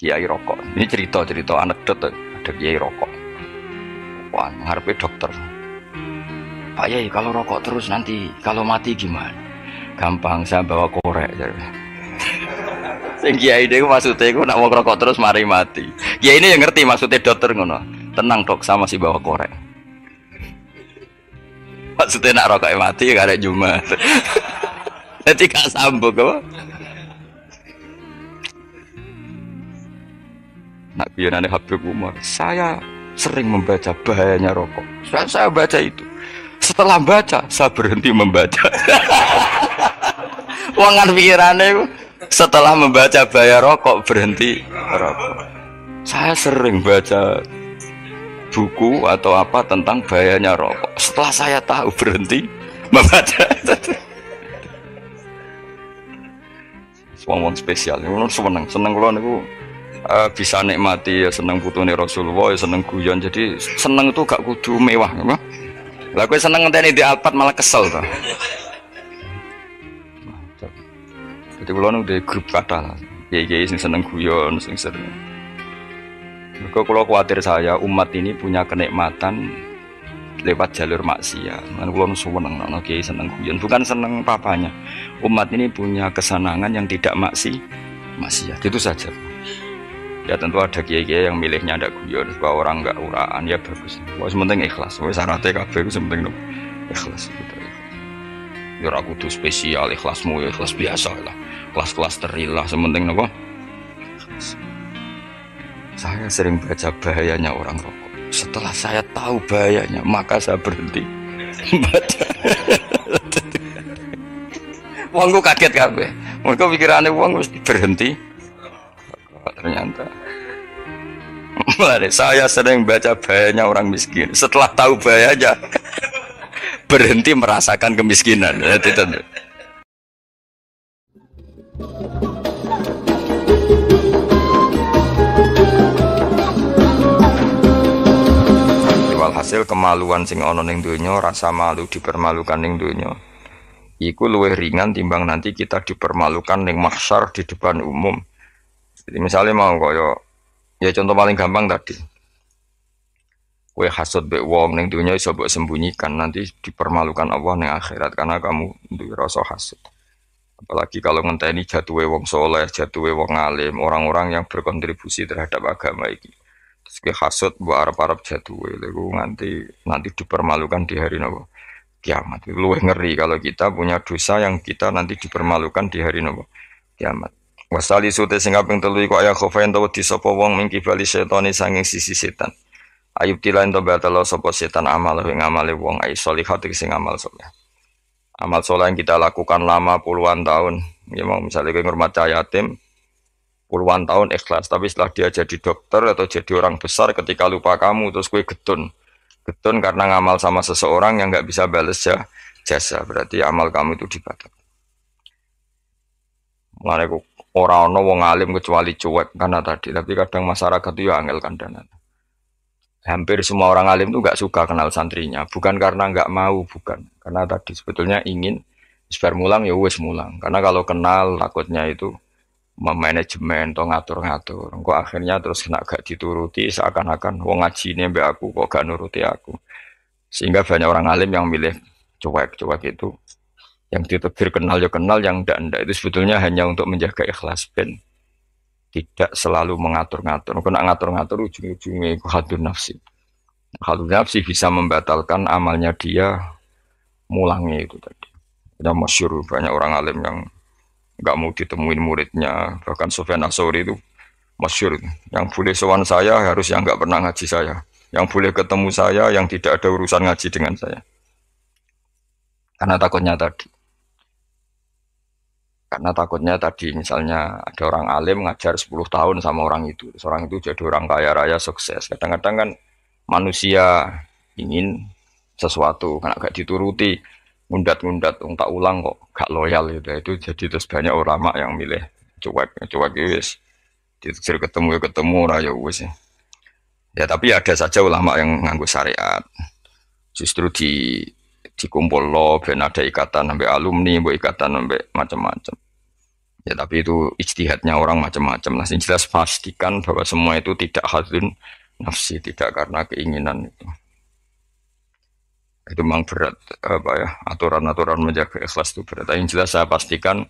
kiai rokok ini cerita cerita anekdot eh, ada kiai rokok wah ngarpe dokter pak yai kalau rokok terus nanti kalau mati gimana gampang saya bawa korek sing kiai dia maksudnya aku nak mau rokok terus mari mati kiai ini yang ngerti maksudnya dokter ngono tenang dok sama si bawa korek maksudnya nak rokok mati ya karek jumat nanti gak sambung kok Nak guyonane Habib Umar, saya sering membaca bahayanya rokok. Saya, saya baca itu. Setelah baca, saya berhenti membaca. Wangan pikirannya itu. Setelah membaca bahaya rokok, berhenti rokok. Saya sering baca buku atau apa tentang bahayanya rokok. Setelah saya tahu berhenti membaca. Wong-wong spesial, seneng seneng kalau niku uh, bisa nikmati ya seneng putune Rasulullah, ya seneng guyon. Jadi seneng itu gak kudu mewah, ya Lah kowe seneng ngenteni di Alphard malah kesel tuh Jadi kalau udah grup kata lah, ya ya sing seneng guyon, sing seneng. Mereka kalau khawatir saya umat ini punya kenikmatan lewat jalur maksiat. Kan kula seneng nang kiai seneng guyon, bukan seneng papanya. Umat ini punya kesenangan yang tidak maksi maksiat. Itu saja ya tentu ada kiai-kiai yang milihnya ada guyon bahwa orang nggak uraan ya bagus wah sementing ikhlas wah syaratnya kafe itu sementing ikhlas gitu ya aku tuh spesial ikhlasmu ya ikhlas biasa lah kelas-kelas terilah sementing apa saya sering baca bahayanya orang rokok setelah saya tahu bahayanya maka saya berhenti baca kaget kafe. mereka pikirannya uang harus berhenti Mari saya sering baca banyak orang miskin. Setelah tahu bahayanya, berhenti merasakan kemiskinan. Jadi Walhasil kemaluan sing ono ning donya, rasa malu dipermalukan ning donya. Iku luwih ringan timbang nanti kita dipermalukan ning mahsyar di depan umum. Jadi misalnya mau yo, ya contoh paling gampang tadi. Kue hasut be wong neng dunia iso buat sembunyikan nanti dipermalukan Allah neng akhirat karena kamu duwe rasa hasut. Apalagi kalau ngenteni jatuhe wong soleh, jatuhe wong alim, orang-orang yang berkontribusi terhadap agama ini. Terus kue hasut mbok para arep jatuhe lego nanti nanti dipermalukan di hari nopo kiamat. Lu ngeri kalau kita punya dosa yang kita nanti dipermalukan di hari nopo kiamat. Wasali sute sing kaping telu iku ayah khofain di sapa wong mingki bali setane sanging sisi setan. Ayub tilain to batalo sapa setan amal ing amale wong ai solihat sing amal soleh. Amal soleh yang kita lakukan lama puluhan tahun. Ya mau misalnya kita ngurmat yatim puluhan tahun ikhlas, tapi setelah dia jadi dokter atau jadi orang besar ketika lupa kamu terus kue getun. Getun karena ngamal sama seseorang yang nggak bisa bales jasa, berarti amal kamu itu dibatalkan. Mulane Orang no wong alim kecuali cuek karena tadi. Tapi kadang masyarakat itu ya angel dan Hampir semua orang alim itu nggak suka kenal santrinya. Bukan karena nggak mau, bukan. Karena tadi sebetulnya ingin sebar mulang ya wes mulang. Karena kalau kenal takutnya itu memanajemen atau ngatur-ngatur. Kok akhirnya terus kena gak dituruti seakan-akan wong ngaji ini mbak aku kok gak nuruti aku. Sehingga banyak orang alim yang milih cuek-cuek itu yang ditebir kenal ya kenal yang ndak ndak itu sebetulnya hanya untuk menjaga ikhlas ben tidak selalu mengatur-ngatur kena ngatur-ngatur ujung-ujungnya itu hadu nafsi hadu nafsi bisa membatalkan amalnya dia mulangnya itu tadi ada masyur banyak orang alim yang nggak mau ditemuin muridnya bahkan Sofyan Asori itu masyur yang boleh sowan saya harus yang nggak pernah ngaji saya yang boleh ketemu saya yang tidak ada urusan ngaji dengan saya karena takutnya tadi karena takutnya tadi misalnya ada orang alim ngajar 10 tahun sama orang itu. Seorang itu jadi orang kaya raya sukses. Kadang-kadang kan manusia ingin sesuatu. Karena gak dituruti. Ngundat-ngundat. tak ulang kok gak loyal gitu. Nah, itu jadi terus banyak ulama yang milih. Cuek. Cuek ya itu Diteksir ketemu ya ketemu. Raya nah, wis ya. Ya tapi ada saja ulama yang nganggu syariat. Justru di dikumpul lo ben ada ikatan sampai alumni bu ikatan sampai macam-macam ya tapi itu ijtihadnya orang macam-macam nah jelas pastikan bahwa semua itu tidak hadun nafsi tidak karena keinginan itu itu memang berat apa ya aturan-aturan menjaga ikhlas itu berat nah, yang jelas saya pastikan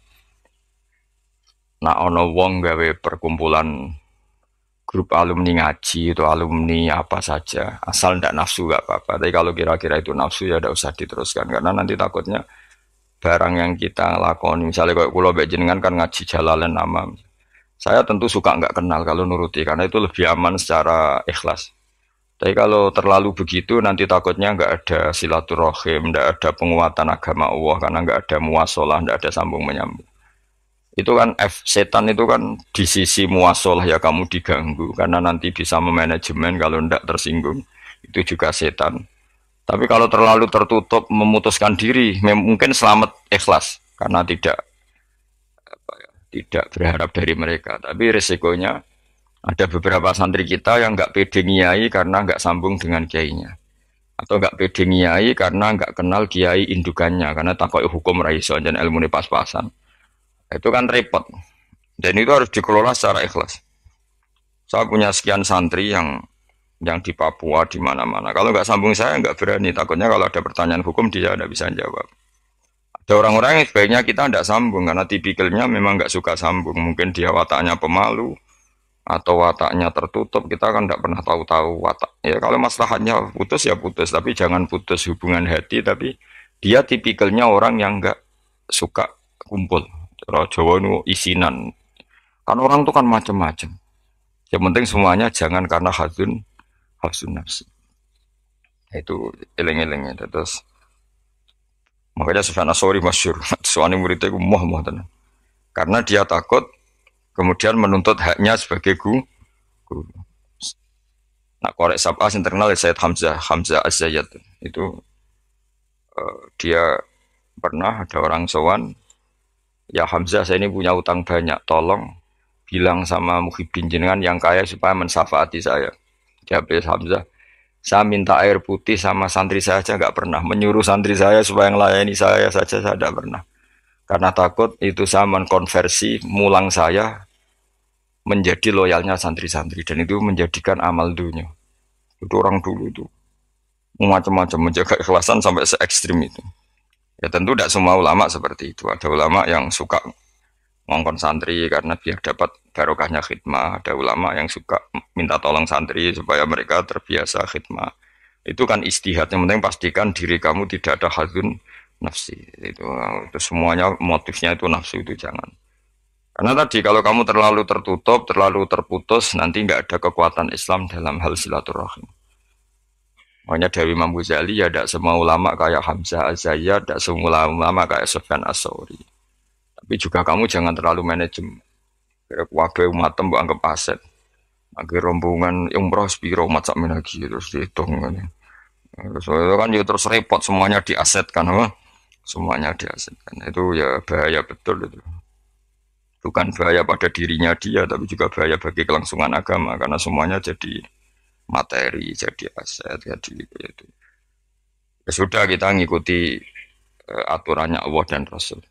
nah ono wong gawe perkumpulan grup alumni ngaji atau alumni apa saja asal tidak nafsu gak apa-apa tapi kalau kira-kira itu nafsu ya tidak usah diteruskan karena nanti takutnya barang yang kita lakoni misalnya kalau pulau jenengan kan ngaji jalalan nama saya tentu suka nggak kenal kalau nuruti karena itu lebih aman secara ikhlas tapi kalau terlalu begitu nanti takutnya nggak ada silaturahim nggak ada penguatan agama Allah karena nggak ada muasalah nggak ada sambung menyambung itu kan F setan itu kan di sisi muasalah ya kamu diganggu karena nanti bisa memanajemen kalau ndak tersinggung itu juga setan tapi kalau terlalu tertutup memutuskan diri mungkin selamat ikhlas karena tidak apa ya, tidak berharap dari mereka tapi resikonya ada beberapa santri kita yang nggak pede ngiai karena nggak sambung dengan kiainya atau nggak pede ngiai karena nggak kenal kiai indukannya karena takut hukum raiso dan ilmu pas-pasan Nah, itu kan repot. Dan itu harus dikelola secara ikhlas. Saya punya sekian santri yang yang di Papua di mana-mana. Kalau nggak sambung saya nggak berani. Takutnya kalau ada pertanyaan hukum dia tidak bisa jawab. Ada orang-orang yang sebaiknya kita tidak sambung karena tipikalnya memang nggak suka sambung. Mungkin dia wataknya pemalu atau wataknya tertutup. Kita kan tidak pernah tahu-tahu watak. Ya kalau masalahnya putus ya putus. Tapi jangan putus hubungan hati. Tapi dia tipikalnya orang yang nggak suka kumpul. Kalau Jawa nu isinan. Kan orang itu kan macam-macam. Yang penting semuanya jangan karena hadun hasun nafsi. Nah, itu eleng-elengnya. Terus makanya Sufyan Asori masyur. Suami muridnya itu muah muah tenang. Karena dia takut kemudian menuntut haknya sebagai guru. Nak Nah korek sabah yang terkenal ya Hamzah Hamzah az Zayat. itu eh, dia pernah ada orang sowan ya Hamzah saya ini punya utang banyak, tolong bilang sama Muhyiddin jenengan yang kaya supaya mensafaati saya. Jawab Hamzah, saya minta air putih sama santri saya aja nggak pernah. Menyuruh santri saya supaya melayani saya saja saya tidak pernah. Karena takut itu saya mengkonversi mulang saya menjadi loyalnya santri-santri dan itu menjadikan amal dunia. Itu orang dulu itu macam-macam menjaga ikhlasan sampai se ekstrim itu. Ya tentu tidak semua ulama seperti itu. Ada ulama yang suka ngongkon santri karena biar dapat barokahnya khidmah. Ada ulama yang suka minta tolong santri supaya mereka terbiasa khidmah. Itu kan istihad. Yang penting pastikan diri kamu tidak ada hazun nafsi. Itu, itu semuanya motifnya itu nafsu itu jangan. Karena tadi kalau kamu terlalu tertutup, terlalu terputus, nanti nggak ada kekuatan Islam dalam hal silaturahim. Makanya Dewi Imam Ghazali ya tidak semua ulama kayak Hamzah Azaya, tidak semua ulama kayak Sofyan Asauri. Tapi juga kamu jangan terlalu manajem Kira wakil umat tembak anggap aset. Akhir rombongan yang sepiro umat sakmin lagi terus dihitung. Kan. Ya. Terus itu kan ya terus repot semuanya diasetkan. Apa? Semuanya kan Itu ya bahaya betul itu bukan bahaya pada dirinya dia tapi juga bahaya bagi kelangsungan agama karena semuanya jadi materi jadi aset jadi itu, itu. Ya sudah kita ngikuti uh, aturannya Allah dan Rasul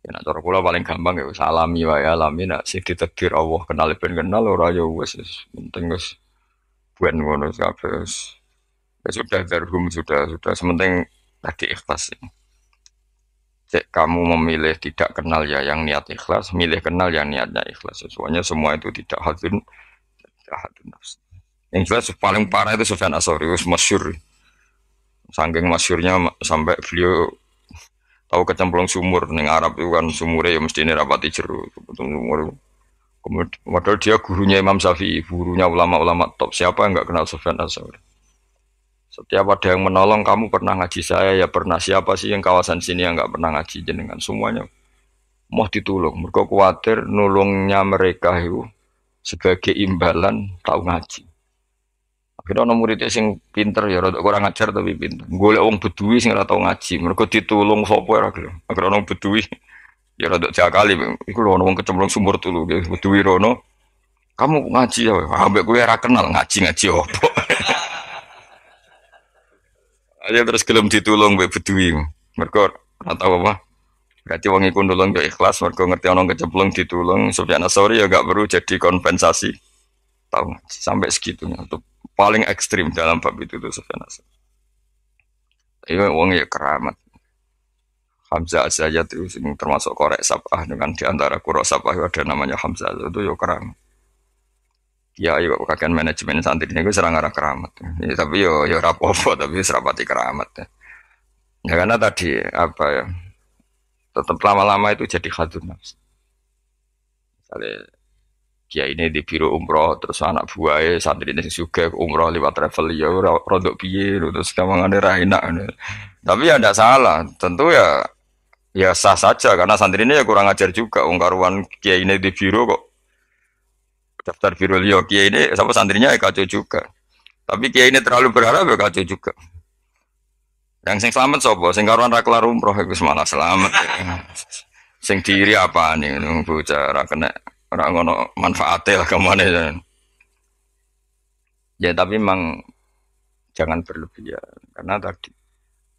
ya nak cara kula paling gampang ya salami wae alami nak sing ditegir Allah kenal ben kenal ora ya wis penting wis ben ngono kabeh ya sudah darhum sudah sudah sementing tadi ikhlas ya. Cek kamu memilih tidak kenal ya yang niat ikhlas, milih kenal yang niatnya ikhlas. Sesuanya semua itu tidak hadun, tidak hadun nafsu. Yang jelas paling parah itu Sufyan Asori, masyur. Sanggeng masyurnya sampai beliau tahu kecemplung sumur neng Arab itu kan sumurnya ya mesti ini rapati jeru sumur. Kemudian, padahal dia gurunya Imam Syafi'i, gurunya ulama-ulama top. Siapa yang nggak kenal Sufyan Asori? Setiap ada yang menolong kamu pernah ngaji saya ya pernah siapa sih yang kawasan sini yang nggak pernah ngaji jenengan semuanya mau ditolong mereka khawatir nulungnya mereka itu sebagai imbalan tahu ngaji Kira ono murid sing pinter ya rada kurang ajar tapi pinter. Golek wong beduwi sing ora tau ngaji, mergo ditulung sapa ora ya, gelem. Agar ono beduwi ya rada jakali iku ono wong kecemplung sumur tulu beduwi rono. Kamu ngaji ya, ambek kowe ora kenal ngaji-ngaji opo. Aja terus gelem ditulung mbek beduwi. Mergo ora tau apa. Berarti wong iku nulung ya ikhlas, mergo ngerti ono kecemplung ditulung. Sofyan Asori ya gak perlu jadi kompensasi. Tahu sampai segitunya untuk paling ekstrim dalam bab itu tuh Sufyan Asam. Iya, uang ya keramat. Hamzah saja itu termasuk korek sabah dengan diantara kuro sabah ada namanya Hamzah itu yo ya keramat. Ya, iya kakek manajemen santri ini gue serang arah keramat. Iya, ya, ya tapi yo yo rapopo tapi serapati keramat. Ya. karena tadi apa ya tetap lama-lama itu jadi hadun nafsu. Misalnya kia ini di biro umroh terus anak buahnya santri ini juga umroh lewat travel ya produk piye terus kamangannya rahina tapi ya tidak salah tentu ya ya sah saja karena santri ini ya kurang ajar juga ungkaruan kia ini di biro kok daftar biro liyo ya kia ini sama santrinya ya kacau juga tapi kia ini terlalu berharap ya kacau juga yang sing selamat sobo sing karuan raklar umroh ya itu malah selamat ya. sing diri apa nih bocah kena orang ngono manfaate lah kemana ya. Ya tapi memang jangan berlebihan karena tadi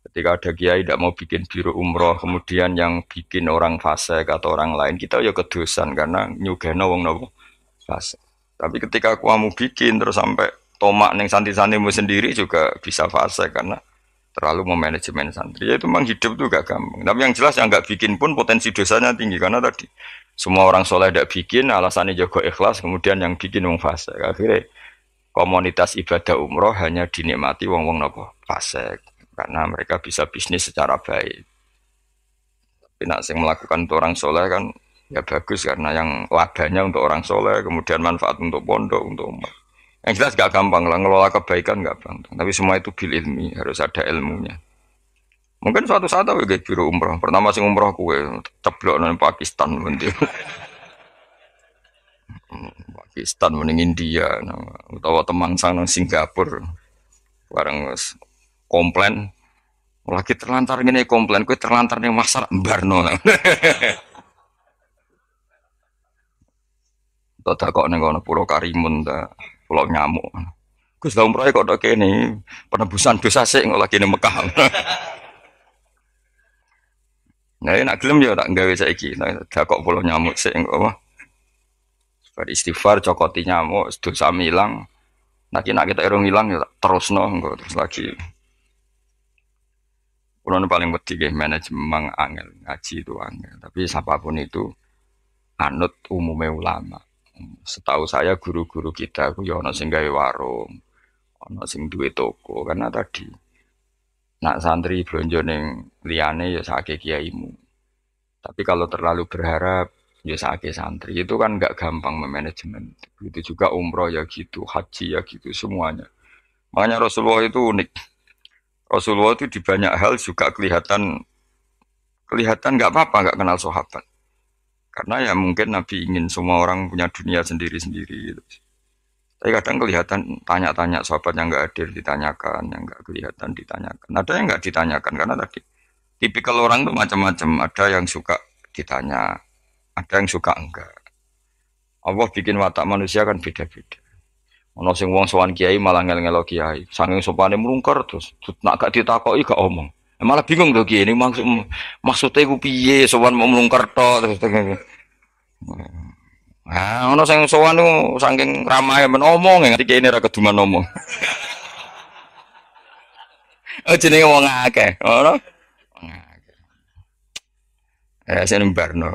ketika ada kiai tidak mau bikin biru umroh kemudian yang bikin orang fase atau orang lain kita ya kedosan karena nyugeno wong nopo fase Tapi ketika aku mau bikin terus sampai tomak neng santri-santrimu sendiri juga bisa fase karena terlalu mau manajemen santri. Ya itu memang hidup tuh gak gampang. Tapi yang jelas yang gak bikin pun potensi dosanya tinggi karena tadi semua orang soleh tidak bikin, alasannya jago ikhlas, kemudian yang bikin wong fase Akhirnya komunitas ibadah umroh hanya dinikmati wong wong nopo fasik karena mereka bisa bisnis secara baik. Tapi nak sing melakukan untuk orang soleh kan ya bagus karena yang wadahnya untuk orang soleh, kemudian manfaat untuk pondok, untuk umat. Yang jelas gak gampang lah, ngelola kebaikan gak gampang. Tapi semua itu bil ilmi, harus ada ilmunya. Mungkin suatu saat aku kayak biru umroh. Pertama sih umroh kue eh, ceblok nang Pakistan nanti. Hmm, Pakistan mending India, utawa teman sana nang Singapura. Bareng komplain lagi terlantar gini komplain, kue terlantar nih masar barno. Tada kok neng kono pulau Karimun ta, pulau nyamuk. Gus dalam kok dok ini penebusan dosa sih nggak lagi nih Mekah. Nah, nak gelem ya tak gawe saiki. Nah, kok bolong nyamuk sik engko apa? Bar istighfar cokoti nyamuk dosa ilang. Nanti nak kita erong ilang ya terus no engko terus lagi. Kulo paling wedi nggih manajemen angel ngaji itu angel. Tapi siapapun itu anut umumnya ulama. Setahu saya guru-guru kita ku ya ono sing gawe warung, ono sing duwe toko karena tadi Nak santri blonjo neng liane ya sakit kiaimu. Tapi kalau terlalu berharap ya sakit santri itu kan nggak gampang memanajemen. Begitu juga umroh ya gitu, haji ya gitu semuanya. Makanya Rasulullah itu unik. Rasulullah itu di banyak hal juga kelihatan kelihatan nggak apa-apa nggak kenal sahabat. Karena ya mungkin Nabi ingin semua orang punya dunia sendiri-sendiri gitu. -sendiri. Tapi kadang kelihatan tanya-tanya sahabat yang nggak hadir ditanyakan, yang nggak kelihatan ditanyakan. Ada yang nggak ditanyakan karena tadi tipikal orang tuh macam-macam. Ada yang suka ditanya, ada yang suka enggak. Allah bikin watak manusia kan beda-beda. Ono sing wong sowan kiai malah ngel-ngelo kiai, saking sopane melungkar terus, nak gak ditakoki gak omong. Eh, malah bingung tuh kiai ini maksud maksudnya gue piye sowan mau melungkar tok terus. Nah, ono sing sowan niku saking ramahe men omong nganti ya, ini ora keduman omong. oh jenenge wong akeh, ora? Wong akeh. Eh sing barno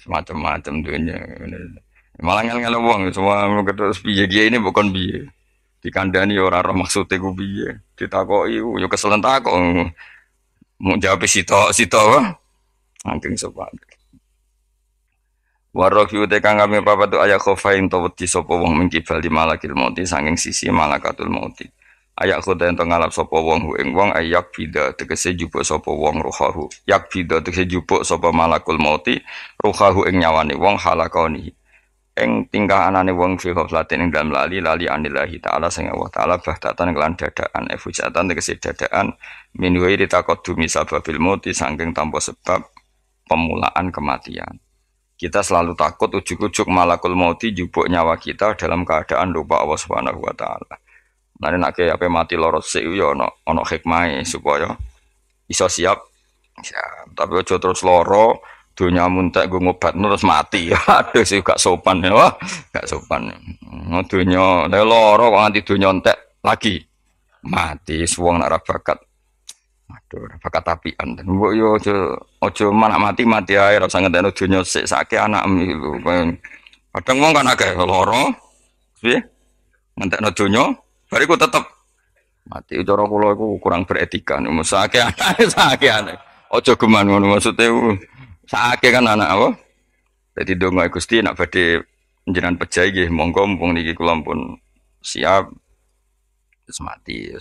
semacam-macam dunya. Malah ngel-ngel wong semua ketus piye kiye ini bukan piye. Dikandani ya ora roh maksude ku piye. Ditakoki yo ya keselentak kok. Mau jawab sitok sitok. Angking sopan. Waroki ute kang kami tu ayah khofain to wedi sapa wong mingkibal di malakil mauti sanging sisi malakatul mauti. Ayak kota yang ngalap sapa wong hu ing wong ayak bida tegese jupuk sapa wong ruhahu. Yak bida tegese jupuk sapa malakul mauti ruhahu ing nyawane wong halakoni. Ing tingkah anane wong fi ghaflatin ing dalam lali lali anillahi taala sing Allah taala bahtatan kelan dadakan efujatan tegese dadakan min wa ri taqaddumi sababil mauti sanging tanpa sebab pemulaan kematian. Kita selalu takut ujuk-ujuk malakul mauti jubuk nyawa kita dalam keadaan lupa Allah Subhanahu wa taala. nak nek ape mati lorot sih, yo ono ono hikmai e, supaya iso siap. siap. Ya, tapi aja terus loro dunia muntah gue ngobat terus mati aduh sih gak sopan ya wah gak sopan dunia loro kok nganti dunia entek lagi mati Suwung nak Aduh, pakat tapian. Bu, yo ojo ojo, mana mati mati air, rasa sangat ana donya sik sake anakmu iku. ada ngomong kan agak lara. Piye? nyo, donya, bariku tetep mati. Cara kula iku kurang beretika. nih anake sakit anak. ojo kemana, ngono maksude. sakit kan anak apa? Jadi dongai Gusti nak bade, jenengan pejai gih, monggo mumpung niki kula pun siap terus mati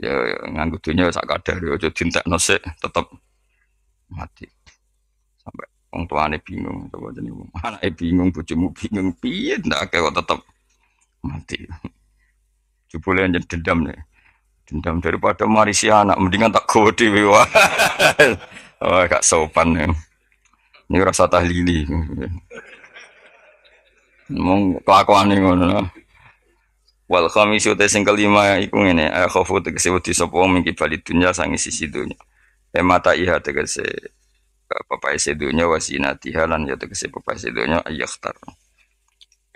ya, ya nganggu dunia sak kadar ya jadi tindak nose tetap mati sampai orang tuane bingung coba jadi mana eh bingung bujumu bingung piye ndak kayak tetap mati coba lihat dendam nih dendam daripada marisi anak mendingan tak kode wah oh, gak sopan ya. ini rasa tahlili ngomong kelakuan ini ngono nah. Wal khamis te sing kelima iku ngene, eh, khofu tegese wedi sapa wong mingki bali dunya sangi sisi dunya. Eh, mata iha tegese eh, papai sedunya wasina tihalan ya tegese papai sedunya ayakhtar.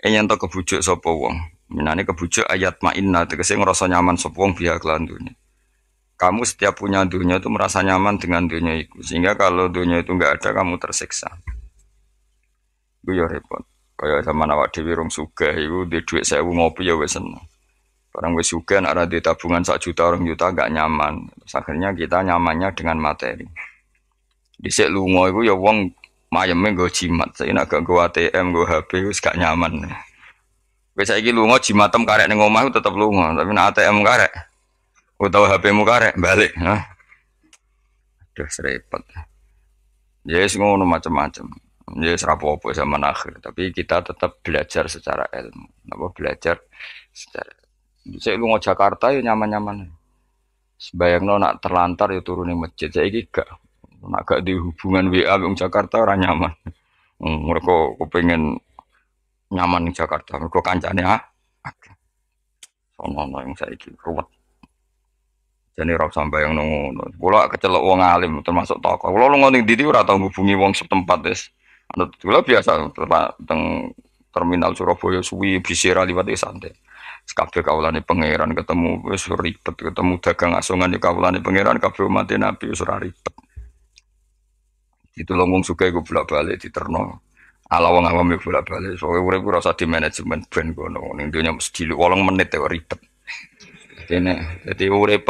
E yen to kebujuk sapa wong, minane kebujuk ayat mainna tegese ngrasa nyaman sapa wong biya kelan dunya. Kamu setiap punya dunia itu merasa nyaman dengan dunia itu. Sehingga kalau dunia itu enggak ada, kamu tersiksa. Itu ya repot. Kaya sama awak dhewe rong sugih iku duwe dhuwit 1000 ngopi ya wis seneng. Barang wis sugih nek ora duwe tabungan sak juta orang juta gak nyaman. akhirnya kita nyamannya dengan materi. Dhisik lunga iku ya wong mayeme nggo jimat, saiki nek gak nggo ATM, nggo HP wis gak nyaman. Wis saiki lunga jimatem karek ning omah tetep lunga, tapi nek ATM karek utawa HP-mu karek balik. Hah? Aduh, serepet. Ya yes, ngono macam-macam ya apa sama akhir tapi kita tetap belajar secara ilmu apa belajar secara saya lu mau Jakarta ya nyaman nyaman sebayang lo nak terlantar ya turunin masjid saya gak nak gak di hubungan WA dengan Jakarta orang nyaman hmm, mereka kepengen nyaman di Jakarta mereka kancane ah sono yang saya ruwet jadi rob sampai yang nunggu. Kula kecelok uang alim termasuk tokoh. pulau lu ning ndi udah tau hubungi uang setempat deh. Menurut kula biasa teng terminal Surabaya suwi bisira liwat santai. Kabeh kaulane pangeran ketemu wis ribet, ketemu dagang asongan ya kaulane pangeran kabeh umat Nabi wis ribet. Itu longgong suka gue bolak-balik diterno. Ala wong awam ya bolak-balik, soalnya urip ora usah di manajemen brand kono ning dunya mesti wolong menit ya ribet. Jadi dadi urip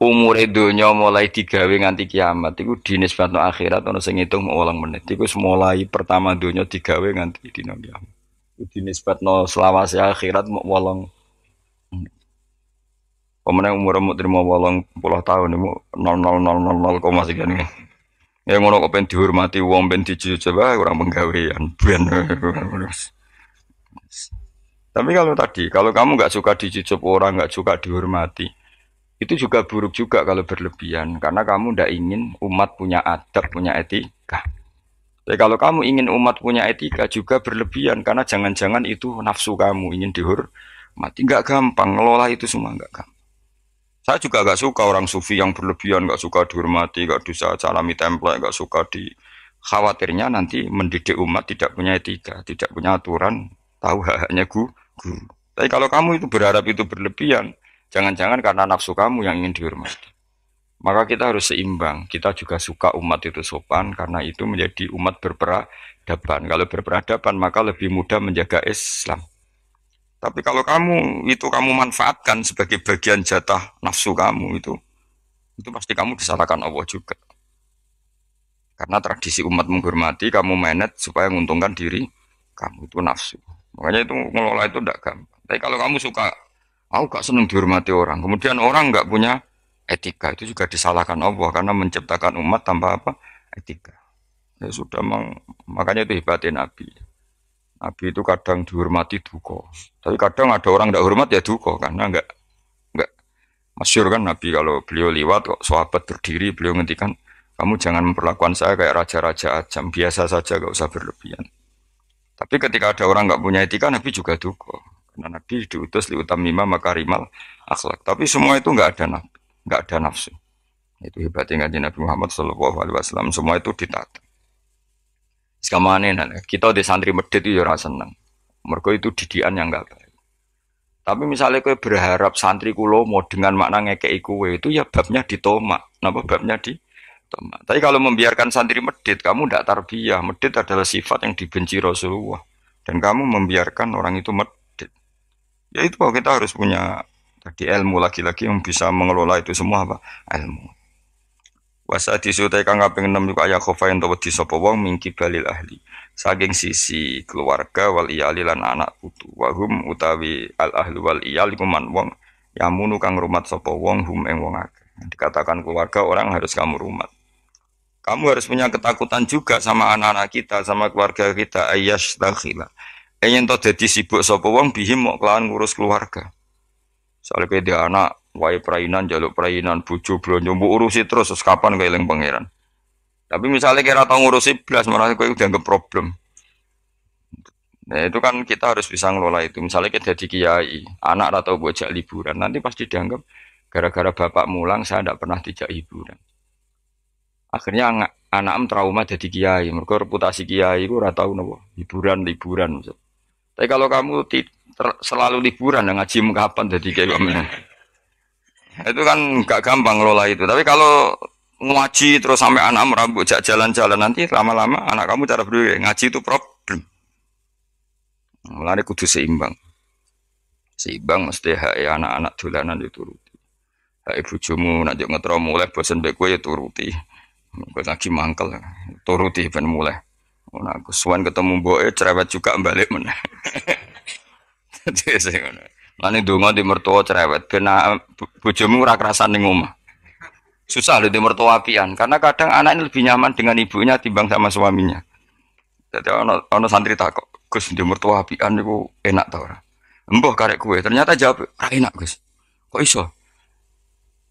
umure donya mulai digawe nganti kiamat iku dinisbatno akhirat ana sing ngitung ulang menit iku mulai pertama donya digawe nganti dina kiamat iku dinisbatno selawase akhirat mau ulang, Pemenang umur mau terima ulang puluh tahun ini nol nol nol nol nol koma sekian ini. Ya ngono kok pengen dihormati uang pengen dijujuk coba kurang penggawean ben. Tapi kalau tadi kalau kamu nggak suka dijujuk orang nggak suka dihormati itu juga buruk juga kalau berlebihan karena kamu tidak ingin umat punya adab punya etika tapi kalau kamu ingin umat punya etika juga berlebihan karena jangan-jangan itu nafsu kamu ingin dihur mati nggak gampang ngelola itu semua nggak gampang saya juga nggak suka orang sufi yang berlebihan nggak suka dihormati nggak bisa calami template nggak suka di khawatirnya nanti mendidik umat tidak punya etika tidak punya aturan tahu hak haknya guru tapi kalau kamu itu berharap itu berlebihan Jangan-jangan karena nafsu kamu yang ingin dihormati. Maka kita harus seimbang. Kita juga suka umat itu sopan karena itu menjadi umat berperadaban. Kalau berperadaban maka lebih mudah menjaga Islam. Tapi kalau kamu itu kamu manfaatkan sebagai bagian jatah nafsu kamu itu itu pasti kamu disalahkan Allah juga. Karena tradisi umat menghormati kamu menet supaya menguntungkan diri kamu itu nafsu. Makanya itu mengelola itu tidak gampang. Tapi kalau kamu suka Aku gak seneng dihormati orang. Kemudian orang nggak punya etika itu juga disalahkan Allah karena menciptakan umat tanpa apa etika. Ya sudah mang, makanya itu hebatnya Nabi. Nabi itu kadang dihormati duko. Tapi kadang ada orang nggak hormat ya duko karena nggak nggak masyur kan Nabi kalau beliau lewat kok sahabat berdiri beliau ngendikan kamu jangan memperlakukan saya kayak raja-raja aja. biasa saja gak usah berlebihan. Tapi ketika ada orang nggak punya etika Nabi juga duko karena Nabi diutus liutam mima makarimal akhlak. Tapi semua itu nggak ada nafsu, nggak ada nafsu. Itu hebatnya ngaji Nabi Muhammad Shallallahu Alaihi Wasallam. Semua itu ditata. Sekarang nah, kita di santri medit itu ya seneng. Mereka itu didian yang nggak baik. Tapi misalnya kau berharap santri kulo mau dengan makna ngekei kue itu ya babnya ditoma. Napa babnya di toma? Tapi kalau membiarkan santri medit, kamu tidak tarbiyah. Medit adalah sifat yang dibenci Rasulullah. Dan kamu membiarkan orang itu medit Ya itu kalau kita harus punya tadi ilmu lagi-lagi yang bisa mengelola itu semua apa? Ilmu. Wasa disutai kang kaping 6 juga ya yang dapat disopo wong mingki balil ahli. Saking sisi keluarga wal iyalil lan anak putu. Wahum utawi al ahli wal iyali kuman wong yamunu kang rumat sopo wong hum eng wong ake Dikatakan keluarga orang harus kamu rumat. Kamu harus punya ketakutan juga sama anak-anak kita, sama keluarga kita ayyash takhila ingin eh, to jadi sibuk sapa wong bihim mau kelan ngurus keluarga. Soalnya kayak dia anak, wae perainan, jaluk perainan, bujo blonjo mbok urusi terus terus kapan kowe ilang pangeran. Tapi misalnya kira tau ngurusi belas malah itu dianggap problem. Nah itu kan kita harus bisa ngelola itu. Misalnya kita jadi kiai, anak atau jak liburan, nanti pasti dianggap gara-gara bapak mulang saya tidak pernah dijak liburan. Akhirnya anak em trauma jadi kiai, mereka reputasi kiai gue ratau nopo hiburan liburan. Maksud. Tapi kalau kamu selalu liburan ya, ngaji kapan jadi kayak gimana? itu kan gak gampang ngelola itu. Tapi kalau ngaji terus sampai anak merambut jalan-jalan nanti lama-lama anak kamu cara berdua ngaji itu problem. Mulanya kudu seimbang. Seimbang mesti hak ya anak-anak dolanan dituruti. Ya hak ibu jumu nanti ngetrom mulai bosan bek ya turuti. Gue lagi mangkel turuti ben mulai. Nah, aku suan ketemu boe cerewet juga balik mana, Jadi saya ngono. di mertua cerewet kena ah, bojomu ora krasan ning omah. Susah lho di mertua apian karena kadang anak ini lebih nyaman dengan ibunya timbang sama suaminya. Jadi ono ono santri takut, Gus di mertua apian itu enak tau ora? Embuh karek kue. Ternyata jawab, "Ora enak, Gus." Kok iso?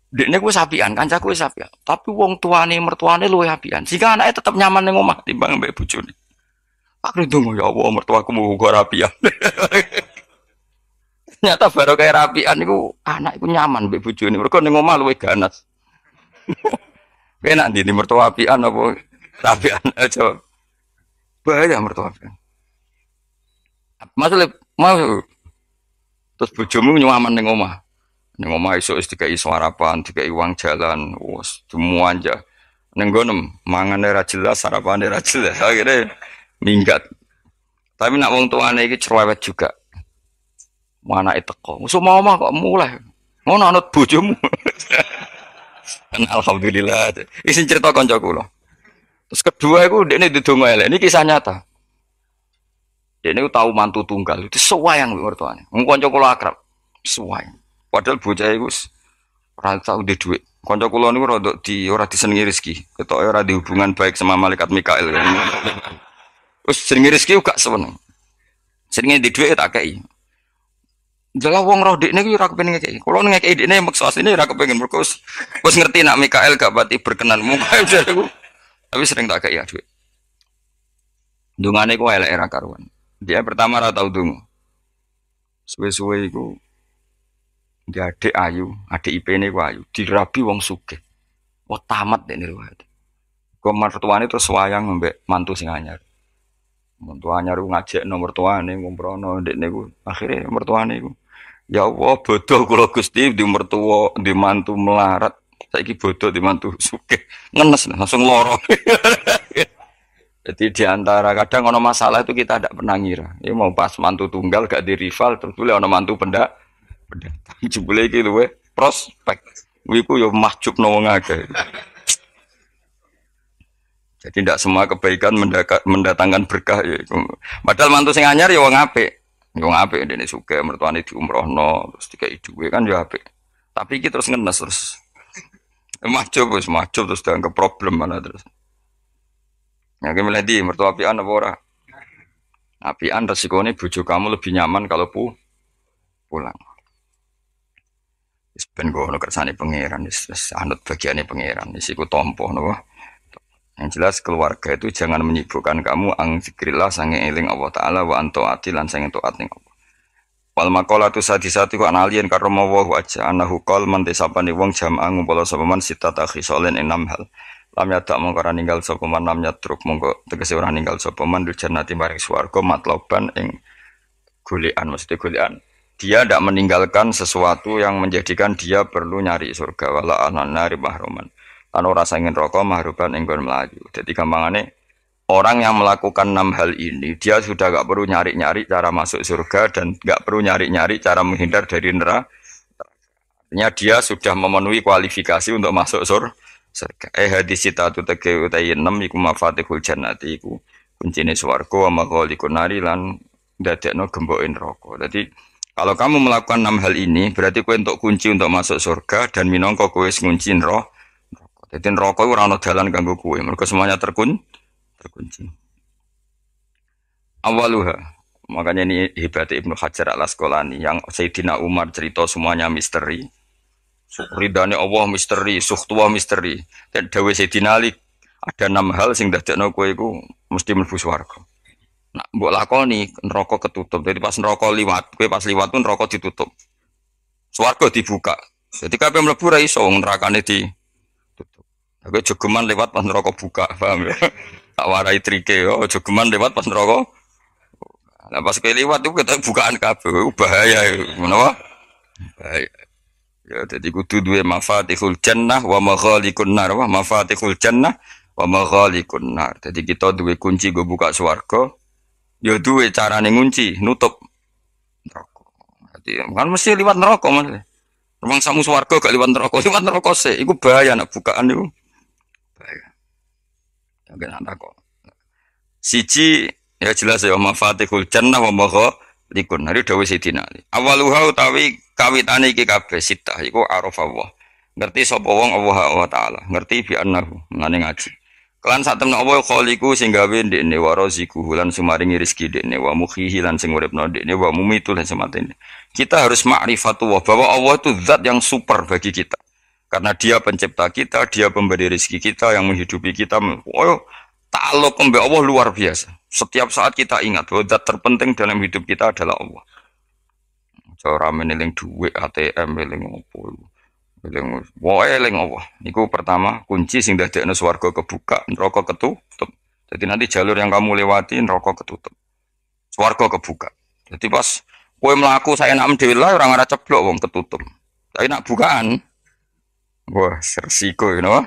Dekne gue sapian, kancaku wis sapian. Tapi wong tuane mertuane luwe apian. Sehingga anaknya tetap nyaman ning omah timbang mbek bojone. Aku ndonga ya Allah mertuaku mau gue rapian. Ternyata baru kayak rapian itu anak itu nyaman mbek ini Mergo di rumah lu ganas. Enak ndi mertua apian apa rapian aja. Bahaya mertua apian. Masalah mau terus bojomu nyaman di rumah Ning omah iso wis dikai sarapan, tiga uang jalan, wos, semua aja. Neng gonem mangan era jelas, sarapan era jelas. akhirnya minggat. Tapi nak wong tuane iki cerewet juga. Mana kok? Musuh mau mah kok mulai. Mau anut bujumu? Alhamdulillah. Isin cerita kanca loh. Terus kedua ini di didonga elek. Ini kisah nyata. Dia ini tahu mantu tunggal itu sewayang lu mertuanya. Mungkin kula akrab, sewayang. Padahal bocah itu rasa udah duit. Konco Kanca kula niku rada di ora disenengi rezeki. Ketoke ora di hubungan baik sama malaikat Mikael. Wis senengi rezeki gak seneng. Senenge di duit tak kei. Jelas wong roh dekne iki ora kepengin ngekeki. Kula ini dekne maksud asline ora kepengin mergo wis ngerti nak Mikael gak pati berkenan muka aku. Tapi sering tak kei ya duit. Dungane ku era karuan. Dia pertama ora tau dungu. Suwe-suwe iku jadi adik ayu, adik IP ini gua ayu. Dirabi wong suke, Wah tamat deh nih gua Kau tuan terus wayang mbek mantu sing anyar. Mantu anyar ngajak nomor tuane wong prono dek niku. akhirnya mertuane nih, Ya Allah bodoh gua Gusti di mertua di mantu melarat. Saiki bodoh di mantu suke, Ngenes langsung loro. Jadi di antara kadang ono masalah itu kita tidak pernah ngira. Ini ya mau pas mantu tunggal gak di rival terus boleh ono mantu pendak pendatang. Jebule iki luwe prospek. ku yo ya mahjub wong akeh. Jadi tidak semua kebaikan mendatangkan berkah ya. Padahal mantu sing anyar ya wong apik. Ya wong apik dene sugih mertuane diumrohno terus dikai duwe kan ya apik. Tapi iki terus ngenes terus. Mahjub wis mahjub terus ke problem mana terus. Ya nah, ki meladi mertua apian apa ora? Apian ini bojo kamu lebih nyaman kalau pu pulang ben gue kersane pangeran anut bagiannya pangeran isiku tompo nopo yang jelas keluarga itu jangan menyibukkan kamu ang zikrillah sange eling Allah taala wa anto ati lan sange taat ning Allah wal tuh tu sadisati ku analien karo mawa wa aja anahu qol man desapane wong jamaah ngumpul sapa man sitata khisolen enam hal lam tak mongko ora ninggal sapa man lam yatruk mongko tegese ora ninggal sapa man dil jannati maring swarga matloban ing golekan mesti golekan dia tidak meninggalkan sesuatu yang menjadikan dia perlu nyari surga wala anana mahruman lan ora ingin rokok mahruban enggon melaju jadi gampangane orang yang melakukan enam hal ini dia sudah gak perlu nyari-nyari cara masuk surga dan gak perlu nyari-nyari cara menghindar dari neraka artinya dia sudah memenuhi kualifikasi untuk masuk surga eh hadis cita tu tege utai enam iku mafatihul jannati iku kuncine swarga wa maghalikun nari lan dadekno gemboin rokok. Jadi kalau kamu melakukan enam hal ini, berarti kue untuk kunci untuk masuk surga dan minongko kue mengunci roh. Jadi rokok itu rano jalan ganggu kue. Mereka semuanya terkun, terkunci. Awaluha. Makanya ini hebat Ibnu Hajar al Asqalani yang Sayyidina Umar cerita semuanya misteri. Ridhani Allah misteri, suhtuwa misteri. Dan Dawe Sayyidina Ali ada enam hal sing dadekno kue itu mesti mlebu warga. Nah, lakon lakoni neraka ketutup. Jadi pas neraka liwat, kue pas liwat pun neraka ditutup. Swarga dibuka. Jadi kape mlebu ra iso nerakane tutup. Kowe jogeman lewat pas neraka buka, paham ya? Tak warai trike yo, oh, jogeman lewat pas neraka. Nah, pas kue liwat itu kita bukaan kabeh, bahaya menapa? Bahaya. Ya, jadi ya, kudu duwe mafatihul jannah wa maghalikun nar wa mafatihul jannah wa maghalikun nar. Jadi kita duwe kunci gue buka suarco. Ya duwe carane ngunci, nutup. Nanti kan mesti liwat neraka malah. Rumang samu swarga gak liwat neraka, liwat neraka sih. Iku bahaya nak bukaan itu. Bahaya. Jangan ya, anda kok. Siji ya jelas ya mafatihul jannah wa magha likun. Hari dawuh Sidina Ali. Awaluha utawi kawitane iki kabeh sitah iku arafallah. Ngerti sapa wong Allah wa taala, ngerti bi annahu ngene ngaji. Kelan saat temen apa ya, khaliqu sing gawe ndekne wa raziku lan sumaringi rezeki ndekne wa mukhihi lan sing uripno ndekne wa mumitu lan sematene. Kita harus ma'rifatullah bahwa Allah itu zat yang super bagi kita. Karena dia pencipta kita, dia pemberi rizki kita yang menghidupi kita. Oh, takluk kembali Allah luar biasa. Setiap saat kita ingat bahwa zat terpenting dalam hidup kita adalah Allah. Cara meneling duit ATM meniling apa? Eling wae eling Allah. Niku pertama kunci sing dadekno swarga kebuka, neraka ketutup. Jadi nanti jalur yang kamu lewati neraka ketutup. Swarga kebuka. Jadi pas kowe mlaku saya enak dhewe lah ora ngara ceblok wong ketutup. Tapi nak bukaan wah resiko you know.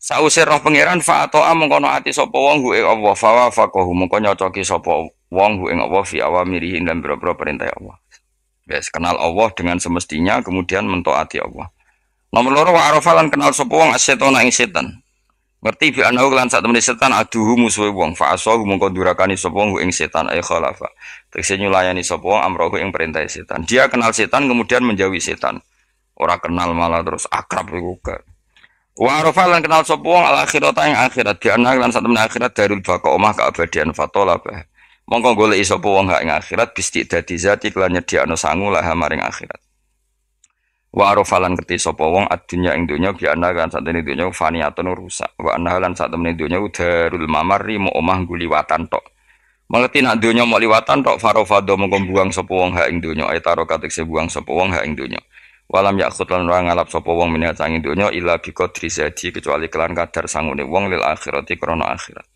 Sausir roh pangeran fa atoa mengkono ati sapa wong hu Allah fa wa faqahu mengko nyocoki sapa wong hu ing Allah fi awamiri lan dalam boro-boro perintah Allah. Yes, kenal Allah dengan semestinya kemudian mentoati Allah. Nomor loro wa arafa lan kenal sapa wong asetona ing setan. Ngerti bi anahu lan sak temene setan aduhu musuh wong fa asahu mungko durakani sapa wong ing setan ay khalafa. Tekse nyulayani sapa wong amrohu ing perintah setan. Dia kenal setan kemudian menjauhi setan. Ora kenal malah terus akrab iku Wa arafa lan kenal sapa wong al akhirat ing akhirat bi anahu lan sak temene akhirat darul baqa omah keabadian fatola bah. Mongko golek sapa wong hak ing akhirat bistik dadi zati kelan nyediakno sangu lah maring akhirat. Wa arofalan ngerti sapa wong adunya ing donya bi ana kan sakjane donya faniaton rusak. Wa ana lan temene donya udarul mamari mo omah guliwatan tok. Mengerti nak donya mau liwatan tok farofado mongko buang sapa wong hak ing donya etaro katik buang sapa wong hak ing donya. Walam yakut lan ora ngalap sapa wong minat sang donya ila bi qadri zati kecuali kelan kadar sangune wong lil akhirati krana akhirat.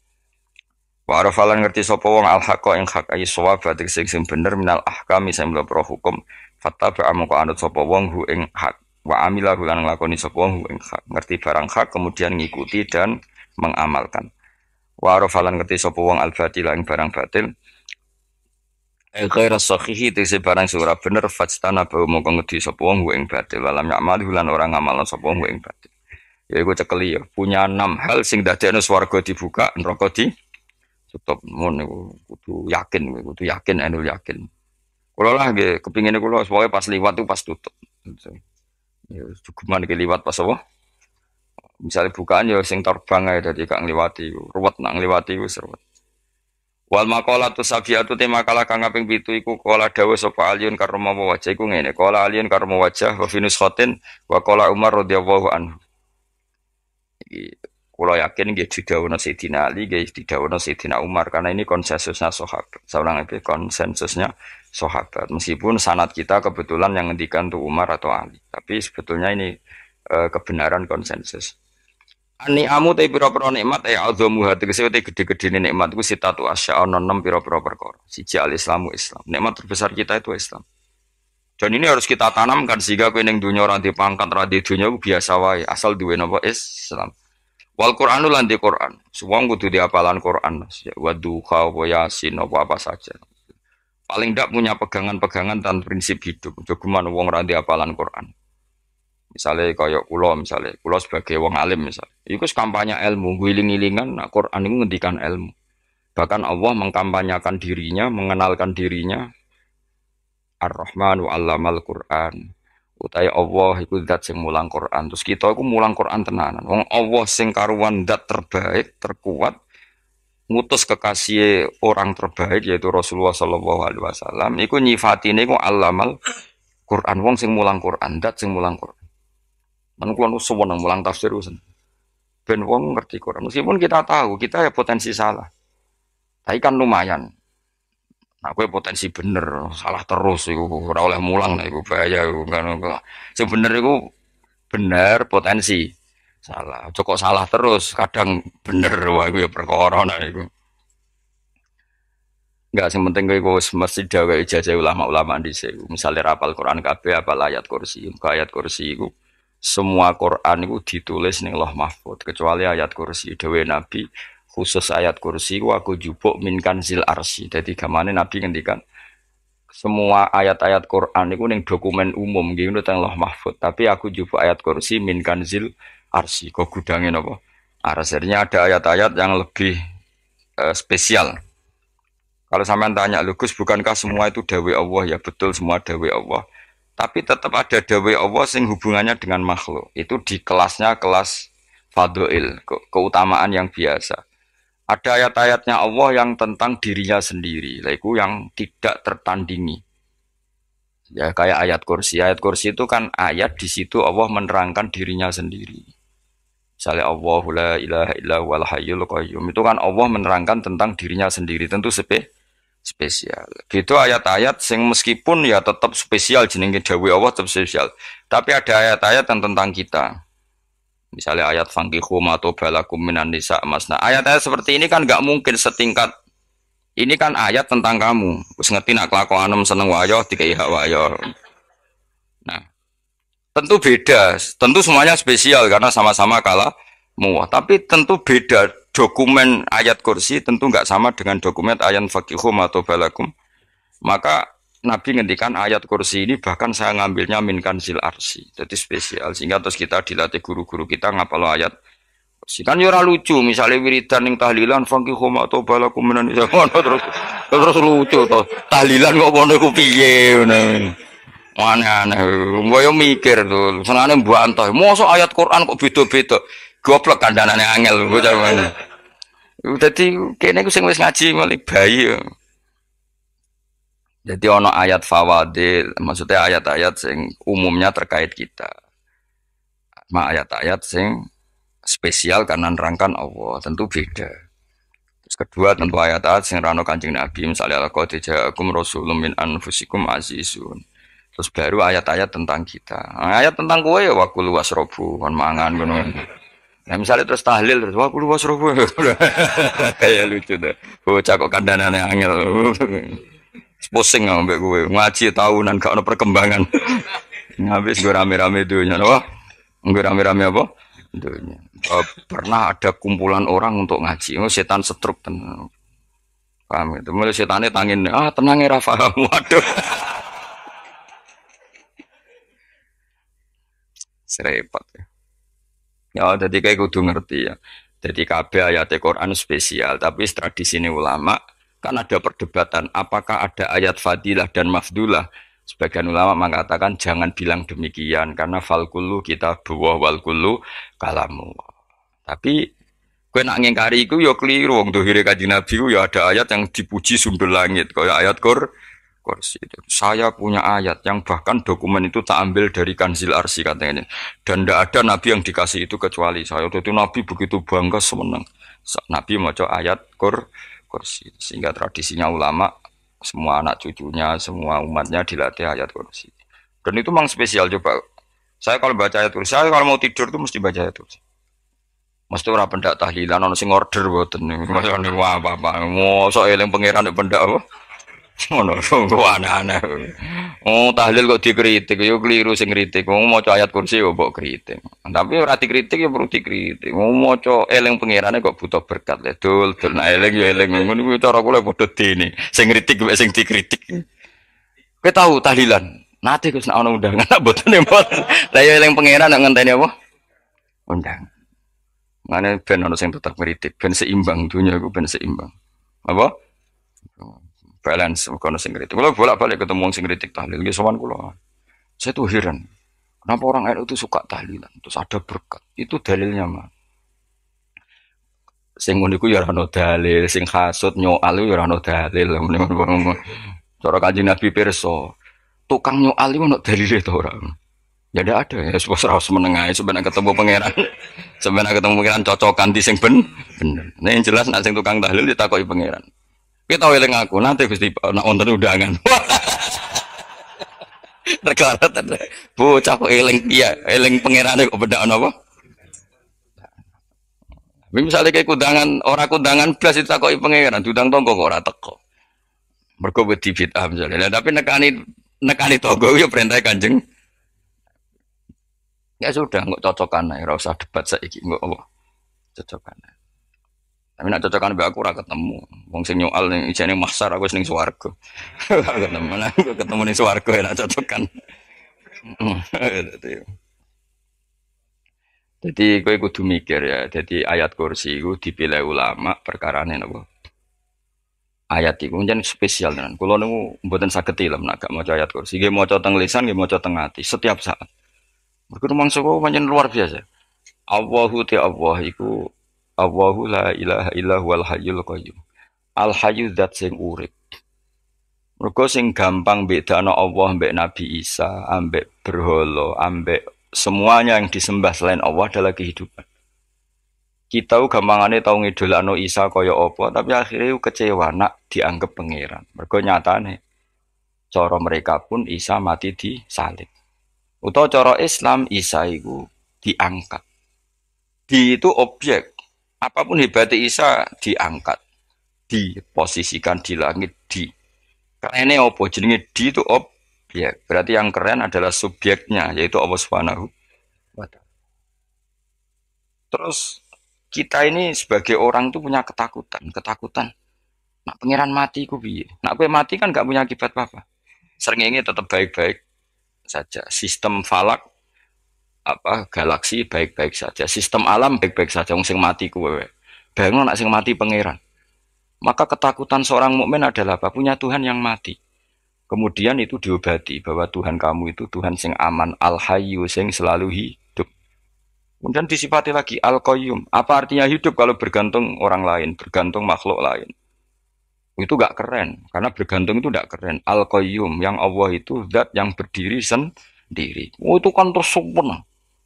Wa arafalan ngerti sapa wong al ing hak ayi sawab sing sing bener minal ahkami sing mlebu hukum fattaba moko anut sapa wong hu ing hak wa amila lan nglakoni sapa wong hu ing hak ngerti barang hak kemudian ngikuti dan mengamalkan wa arafalan ngerti sapa wong al batil ing barang batil ing e, ghairu sahihi tegese barang sing ora bener fajtana ba moko ngedi sapa wong hu ing batil walam ya'mal lan ora ngamal sapa wong ing batil ya iku cekeli ya punya enam hal sing dadekno swarga dibuka neraka di Tetap mohon niku kudu yakin, kudu yakin anu yakin. Kalau lah nggih kepingine kula sewae pas liwat tuh pas tutup. Gitu. Ya cukup man liwat pas apa? Misalnya bukaan ya sing terbang ae dadi kang liwati, ruwet nang liwati wis ruwet. Wal makola tu sabiatu tema kala kang kaping pitu iku kola dawe sapa aliun karma wajah iku ngene kola aliun mau wajah wa finus khotin wa kola Umar radhiyallahu anhu. Kulo yakin nggih didhawuhna Sayyidina Ali, nggih didhawuhna Sayyidina Umar karena ini konsensusnya sahabat. Seorang ulang konsensusnya sahabat. Meskipun sanat kita kebetulan yang ngendikan tuh Umar atau Ali, tapi sebetulnya ini e, kebenaran konsensus. Ani amu tapi pira-pira nikmat ya eh, aldo hati kese te gede-gede nikmat sih tato asya onon enam pira-pira perkor. Si Islamu Islam. Nikmat terbesar kita itu Islam. Dan ini harus kita tanamkan sehingga kowe ning dunya orang dipangkat, radit dunia biasa wae, asal duwe nopo Islam. Wal Qur'anu lan di Qur'an. Semua kudu diapalan Qur'an. Ya, Waduh, kau boyasin apa apa saja. Paling tidak punya pegangan-pegangan dan prinsip hidup. Jogeman uang ra apalan Qur'an. Misalnya kayak kulo misalnya, kulo sebagai wong alim misalnya. Itu kampanye ilmu, giling-gilingan nah Qur'an itu ngendikan ilmu. Bahkan Allah mengkampanyakan dirinya, mengenalkan dirinya. Ar-Rahman wa Qur'an utai Allah iku dat sing mulang Quran terus kita iku mulang Quran tenanan wong Allah sing karuan dat terbaik terkuat ngutus kekasih orang terbaik yaitu Rasulullah Shallallahu Alaihi Wasallam iku ini iku alamal Quran wong sing mulang Quran dat sing mulang Quran lu semua mulang tafsir usen ben wong ngerti Quran meskipun kita tahu kita ya potensi salah tapi kan lumayan Nah, gue potensi bener, salah terus ibu. ora oleh mulang nah itu bahaya iku kan. Sing bener ibu bener potensi. Salah, cukup salah terus, kadang bener wah ibu ya perkara nah Enggak sih penting gue gue mesti dawuh ijazah ulama-ulama di sini, misalnya rapal Quran kabeh apa ayat kursi, Muka ayat kursi ibu. semua Quran itu ditulis nih loh mahfud kecuali ayat kursi dewi Nabi khusus ayat kursi aku jubuk minkan zil arsi jadi kemana nabi ngendikan semua ayat-ayat Quran itu neng dokumen umum gitu tentang loh mahfud tapi aku jubuk ayat kursi minkan zil arsi kok gudangin apa Arsirnya nah, ada ayat-ayat yang lebih uh, spesial kalau sampean tanya Lugus bukankah semua itu dawai Allah ya betul semua dawai Allah tapi tetap ada dawai Allah sing hubungannya dengan makhluk itu di kelasnya kelas fadlil keutamaan yang biasa ada ayat-ayatnya Allah yang tentang dirinya sendiri, yaitu yang tidak tertandingi. Ya kayak ayat kursi. Ayat kursi itu kan ayat di situ Allah menerangkan dirinya sendiri. Misalnya Allahu la ilaha illa wal hayyul qayyum. Itu kan Allah menerangkan tentang dirinya sendiri. Tentu sepe spesial. Gitu ayat-ayat sing meskipun ya tetap spesial jenenge dawuh Allah tetap spesial. Tapi ada ayat-ayat yang tentang kita. Misalnya ayat fangkihu atau balakum minan nisa masna. Ayat-ayat seperti ini kan nggak mungkin setingkat ini kan ayat tentang kamu. terus ngerti nak kelakuanem seneng wayo tiga hak wayo. Nah, tentu beda. Tentu semuanya spesial karena sama-sama kalah muah. Tapi tentu beda dokumen ayat kursi tentu nggak sama dengan dokumen ayat fakihum atau balakum. Maka Nabi ngendikan ayat kursi ini bahkan saya ngambilnya minkan zil arsi. Jadi spesial sehingga terus kita dilatih guru-guru kita ngapal ayat kursi. Kan ya lucu misalnya wiridan yang tahlilan faqihu ma atau balakum minan ya, terus terus lucu toh. Tahlilan kok ngono ku piye ngono. Aneh-aneh, yo mikir tuh, senane antah Mosok ayat Quran kok beda-beda. Goblok kandhanane angel bocah. Dadi kene gue sing wis ngaji malah bayi. Ya. Jadi ono ayat fawadil, maksudnya ayat-ayat sing umumnya terkait kita. Ma ayat-ayat sing spesial karena nerangkan Allah, tentu beda. Terus kedua tentu ayat-ayat sing rano kancing Nabi, misalnya laqad ja'akum rasulun min anfusikum azizun. Terus baru ayat-ayat tentang kita. Nah, ayat tentang gue ya wakul wasrobu kan mangan gue Nah, misalnya terus tahlil terus wah kulo wasrobu. Kayak lucu deh. Bocah kok yang angel. Pusing ambek gue Ngaji tahunan gak ada perkembangan. Habis gue rame-rame dunia, loh Gue rame-rame apa? Dunia. Uh, eh, pernah ada kumpulan orang untuk ngaji. Oh, setan setruk tenang. Paham gitu. Mulai setannya tangin, ah tenang ya Rafa. Waduh. serempet ya. Ya, jadi kayak kudu ngerti ya. Jadi KB ayat Quran spesial, tapi tradisi ini ulama Kan ada perdebatan apakah ada ayat fadilah dan mafdulah. Sebagian ulama mengatakan jangan bilang demikian karena falkulu kita buah walkulu kalamu. Tapi gue nak ngingkari itu ya keliru waktu dohire kanjeng Nabi ya ada ayat yang dipuji sumber langit kau ayat Qur kursi Saya punya ayat yang bahkan dokumen itu tak ambil dari kanzil arsi katanya. Dan tidak ada nabi yang dikasih itu kecuali saya. Itu, itu nabi begitu bangga semenang. Nabi mau ayat Qur kursi. Sehingga tradisinya ulama, semua anak cucunya, semua umatnya dilatih ayat kursi. Dan itu memang spesial coba. Saya kalau baca ayat kursi, saya kalau mau tidur tuh mesti baca ayat kursi. Mesti ora pendak tahlilan ono sing order buat ini ono apa mau soal yang pangeran pendak apa. Ngono sungguh aneh-aneh. Oh, tahlil kok dikritik, yo keliru sing kritik. Wong maca ayat kursi yo mbok kritik. Tapi ora dikritik yo perlu dikritik. Wong maca eling pangerane kok butuh berkat. Dul, dul nah eling yo eling. Ngono kuwi cara kula padha dene. Sing kritik mek sing dikritik. Kowe tahu tahlilan. Nanti Gus nek ana undangan nek mboten nempot ya Lah yo eling pangeran nek ngenteni apa? Undang. Mana ben ana sing tetep kritik, ben seimbang dunia iku ben seimbang. Apa? balance kono sing kritik. Kalau bolak-balik ketemu sing kritik tahlil, nggih sowan kula. Saya tuh heran. Kenapa orang NU itu suka tahlilan? Terus ada berkat. Itu dalilnya mah. Sing ngono iku ya ora dalil, sing hasud nyoal ya ora dalil. Cara Kanjeng Nabi pirsa, tukang nyoal iku ono dalile to ora? Ya ndak ada ya, supaya serah menengah, ae sebenarnya ketemu pangeran. sebenarnya ketemu pangeran cocokan di sing ben bener. Nah, yang jelas nak sing tukang tahlil ditakoki pangeran. Kita eling aku nanti Gusti nak wonten undangan. Negara tenan. bu kok eling iya, eling pangerane kok bedak apa? misalnya kayak kudangan, orang kudangan belas itu takoi pangeran, tudang tonggo kok ora teko. Mergo wedi bid'ah misalnya. tapi nekani nekani tonggo ya perintah Kanjeng. Ya sudah, nggak cocokan ae, ora usah debat saiki, nggak apa. Cocokan tapi nak cocokan mbak aku ora ketemu. Wong sing nyoal ning ijene mahsar aku ning swarga. Ora ketemu. Nah, aku ketemu ning swarga ya nak cocokan. Jadi kowe kudu mikir ya. Jadi ayat kursi itu dipilih ulama perkara ini napa? Ayat itu kan spesial dengan kalau niku mboten sakit ilam nak gak mau ayat kursi. gak mau teng lisan, gak mau teng hati setiap saat. Mergo rumangsa kok pancen luar biasa. Allahu ti Allah Allahu la ilaha illa huwal hayyul qayyum. Al hayyu zat sing urip. Mergo sing gampang bedakno Allah mbek Nabi Isa, ambek berhala, ambek semuanya yang disembah selain Allah adalah kehidupan. Kita gampangane tau ngidolakno Isa kaya apa, tapi akhirnya kecewa nak dianggap pangeran. Mergo nyatane cara mereka pun Isa mati di salib. Utawa cara Islam Isa itu diangkat. Di itu objek Apapun hebatnya Isa diangkat, diposisikan di langit di. Karena ini opo jenenge di itu op. Ya, berarti yang keren adalah subjeknya yaitu Allah Subhanahu Terus kita ini sebagai orang itu punya ketakutan, ketakutan. Nak pangeran mati ku piye? Nak kue mati kan gak punya akibat apa-apa. ini tetap baik-baik saja. Sistem falak apa galaksi baik-baik saja, sistem alam baik-baik saja, wong sing mati kuwe. Bayangno nak sing mati pangeran. Maka ketakutan seorang mukmin adalah apa? Punya Tuhan yang mati. Kemudian itu diobati bahwa Tuhan kamu itu Tuhan sing aman, al hayyu sing selalu hidup. Kemudian disifati lagi al qayyum. Apa artinya hidup kalau bergantung orang lain, bergantung makhluk lain? Itu gak keren, karena bergantung itu gak keren. Al qayyum yang Allah itu zat yang berdiri sendiri. Oh, itu kan terus sempurna.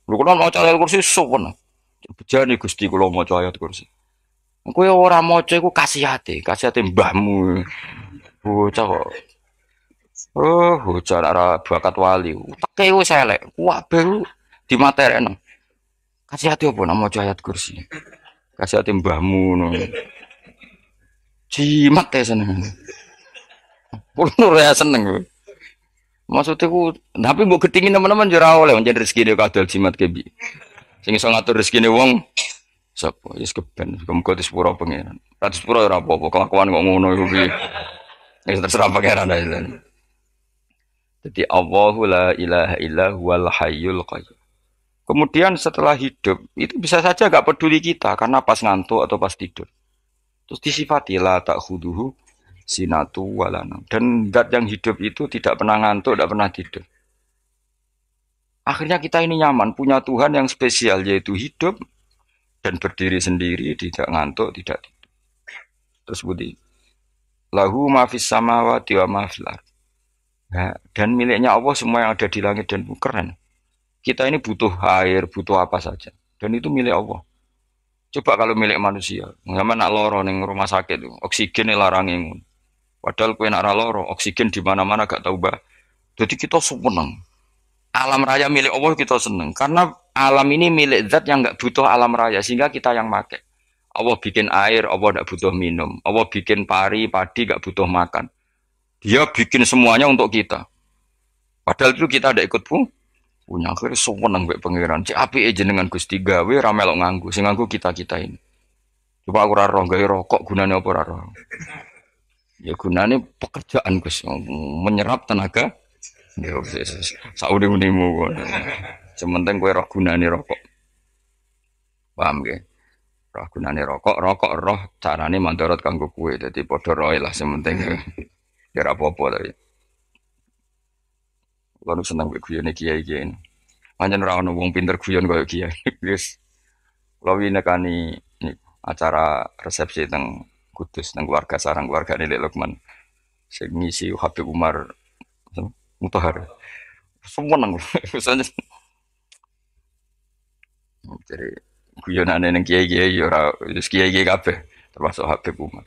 Lho kula maca ayat kursi suwen. Bejane Gusti kula maca ayat kursi. Kowe ya ora maca iku kasihate, kasihate mbahmu. Bocah kok. Oh, bocah ora bakat wali. Teke wis elek, kuwabe di materekno. Kasihate apa nak maca ayat kursi? Kasihate mbahmu ngono. Jimat ya seneng. Kulo ora seneng kowe. Maksudnya ku, tapi mau ketingin teman-teman jurah oleh menjadi rezeki dia kadal jimat kebi. Sing iso ngatur rezeki ini wong. Sapa ya sekepen kemko kau sepuro pengiran. Ratus sepuro ya apa-apa kelakuan kok ngono ya bi Wis terserah pangeran ae. Jadi Allahu la ilaha illa huwal hayyul qayyum. Kemudian setelah hidup itu bisa saja gak peduli kita karena pas ngantuk atau pas tidur. Terus disifati la tak khuduhu sinatu walana. Dan zat yang hidup itu tidak pernah ngantuk, tidak pernah tidur. Akhirnya kita ini nyaman, punya Tuhan yang spesial yaitu hidup dan berdiri sendiri, tidak ngantuk, tidak tidur. Terus budi, lahu mafis samawati wa mafilar. Ya, nah, dan miliknya Allah semua yang ada di langit dan bumi keren. Kita ini butuh air, butuh apa saja. Dan itu milik Allah. Coba kalau milik manusia, nggak mana lorong yang rumah sakit, oksigen larangi Padahal kue nak raloro, oksigen di mana-mana gak tahu bah. Jadi kita seneng. Alam raya milik Allah kita seneng karena alam ini milik zat yang gak butuh alam raya sehingga kita yang make. Allah bikin air, Allah gak butuh minum. Allah bikin pari, padi gak butuh makan. Dia bikin semuanya untuk kita. Padahal itu kita ada ikut pun punya akhir seneng gue pengiran. Cik api aja dengan Gusti gawe ramelok nganggu, sehingga kita-kita ini. Coba aku raro, gak rokok gunanya apa raro. Ya gunanya pekerjaan Gus menyerap tenaga. Ya saudi unimu. Sementing kue roh gunane rokok. Paham gak? Roh gunane rokok, rokok roh carane mandorot kanggo kue. Jadi podo roy lah sementing. Ya apa tapi. Kalau seneng gue kuyone kiai kiai. Manjen rawon wong pinter kuyon kaya kiai. Wis. Lawi nekani acara resepsi teng Kudus nang keluarga sarang keluarga lek Lukman. Sing ngisi Habib Umar Mutahar. Semua nang. Jadi guyonan neng kiai kiai ya ora ya kiai kiai kape termasuk Habib Umar.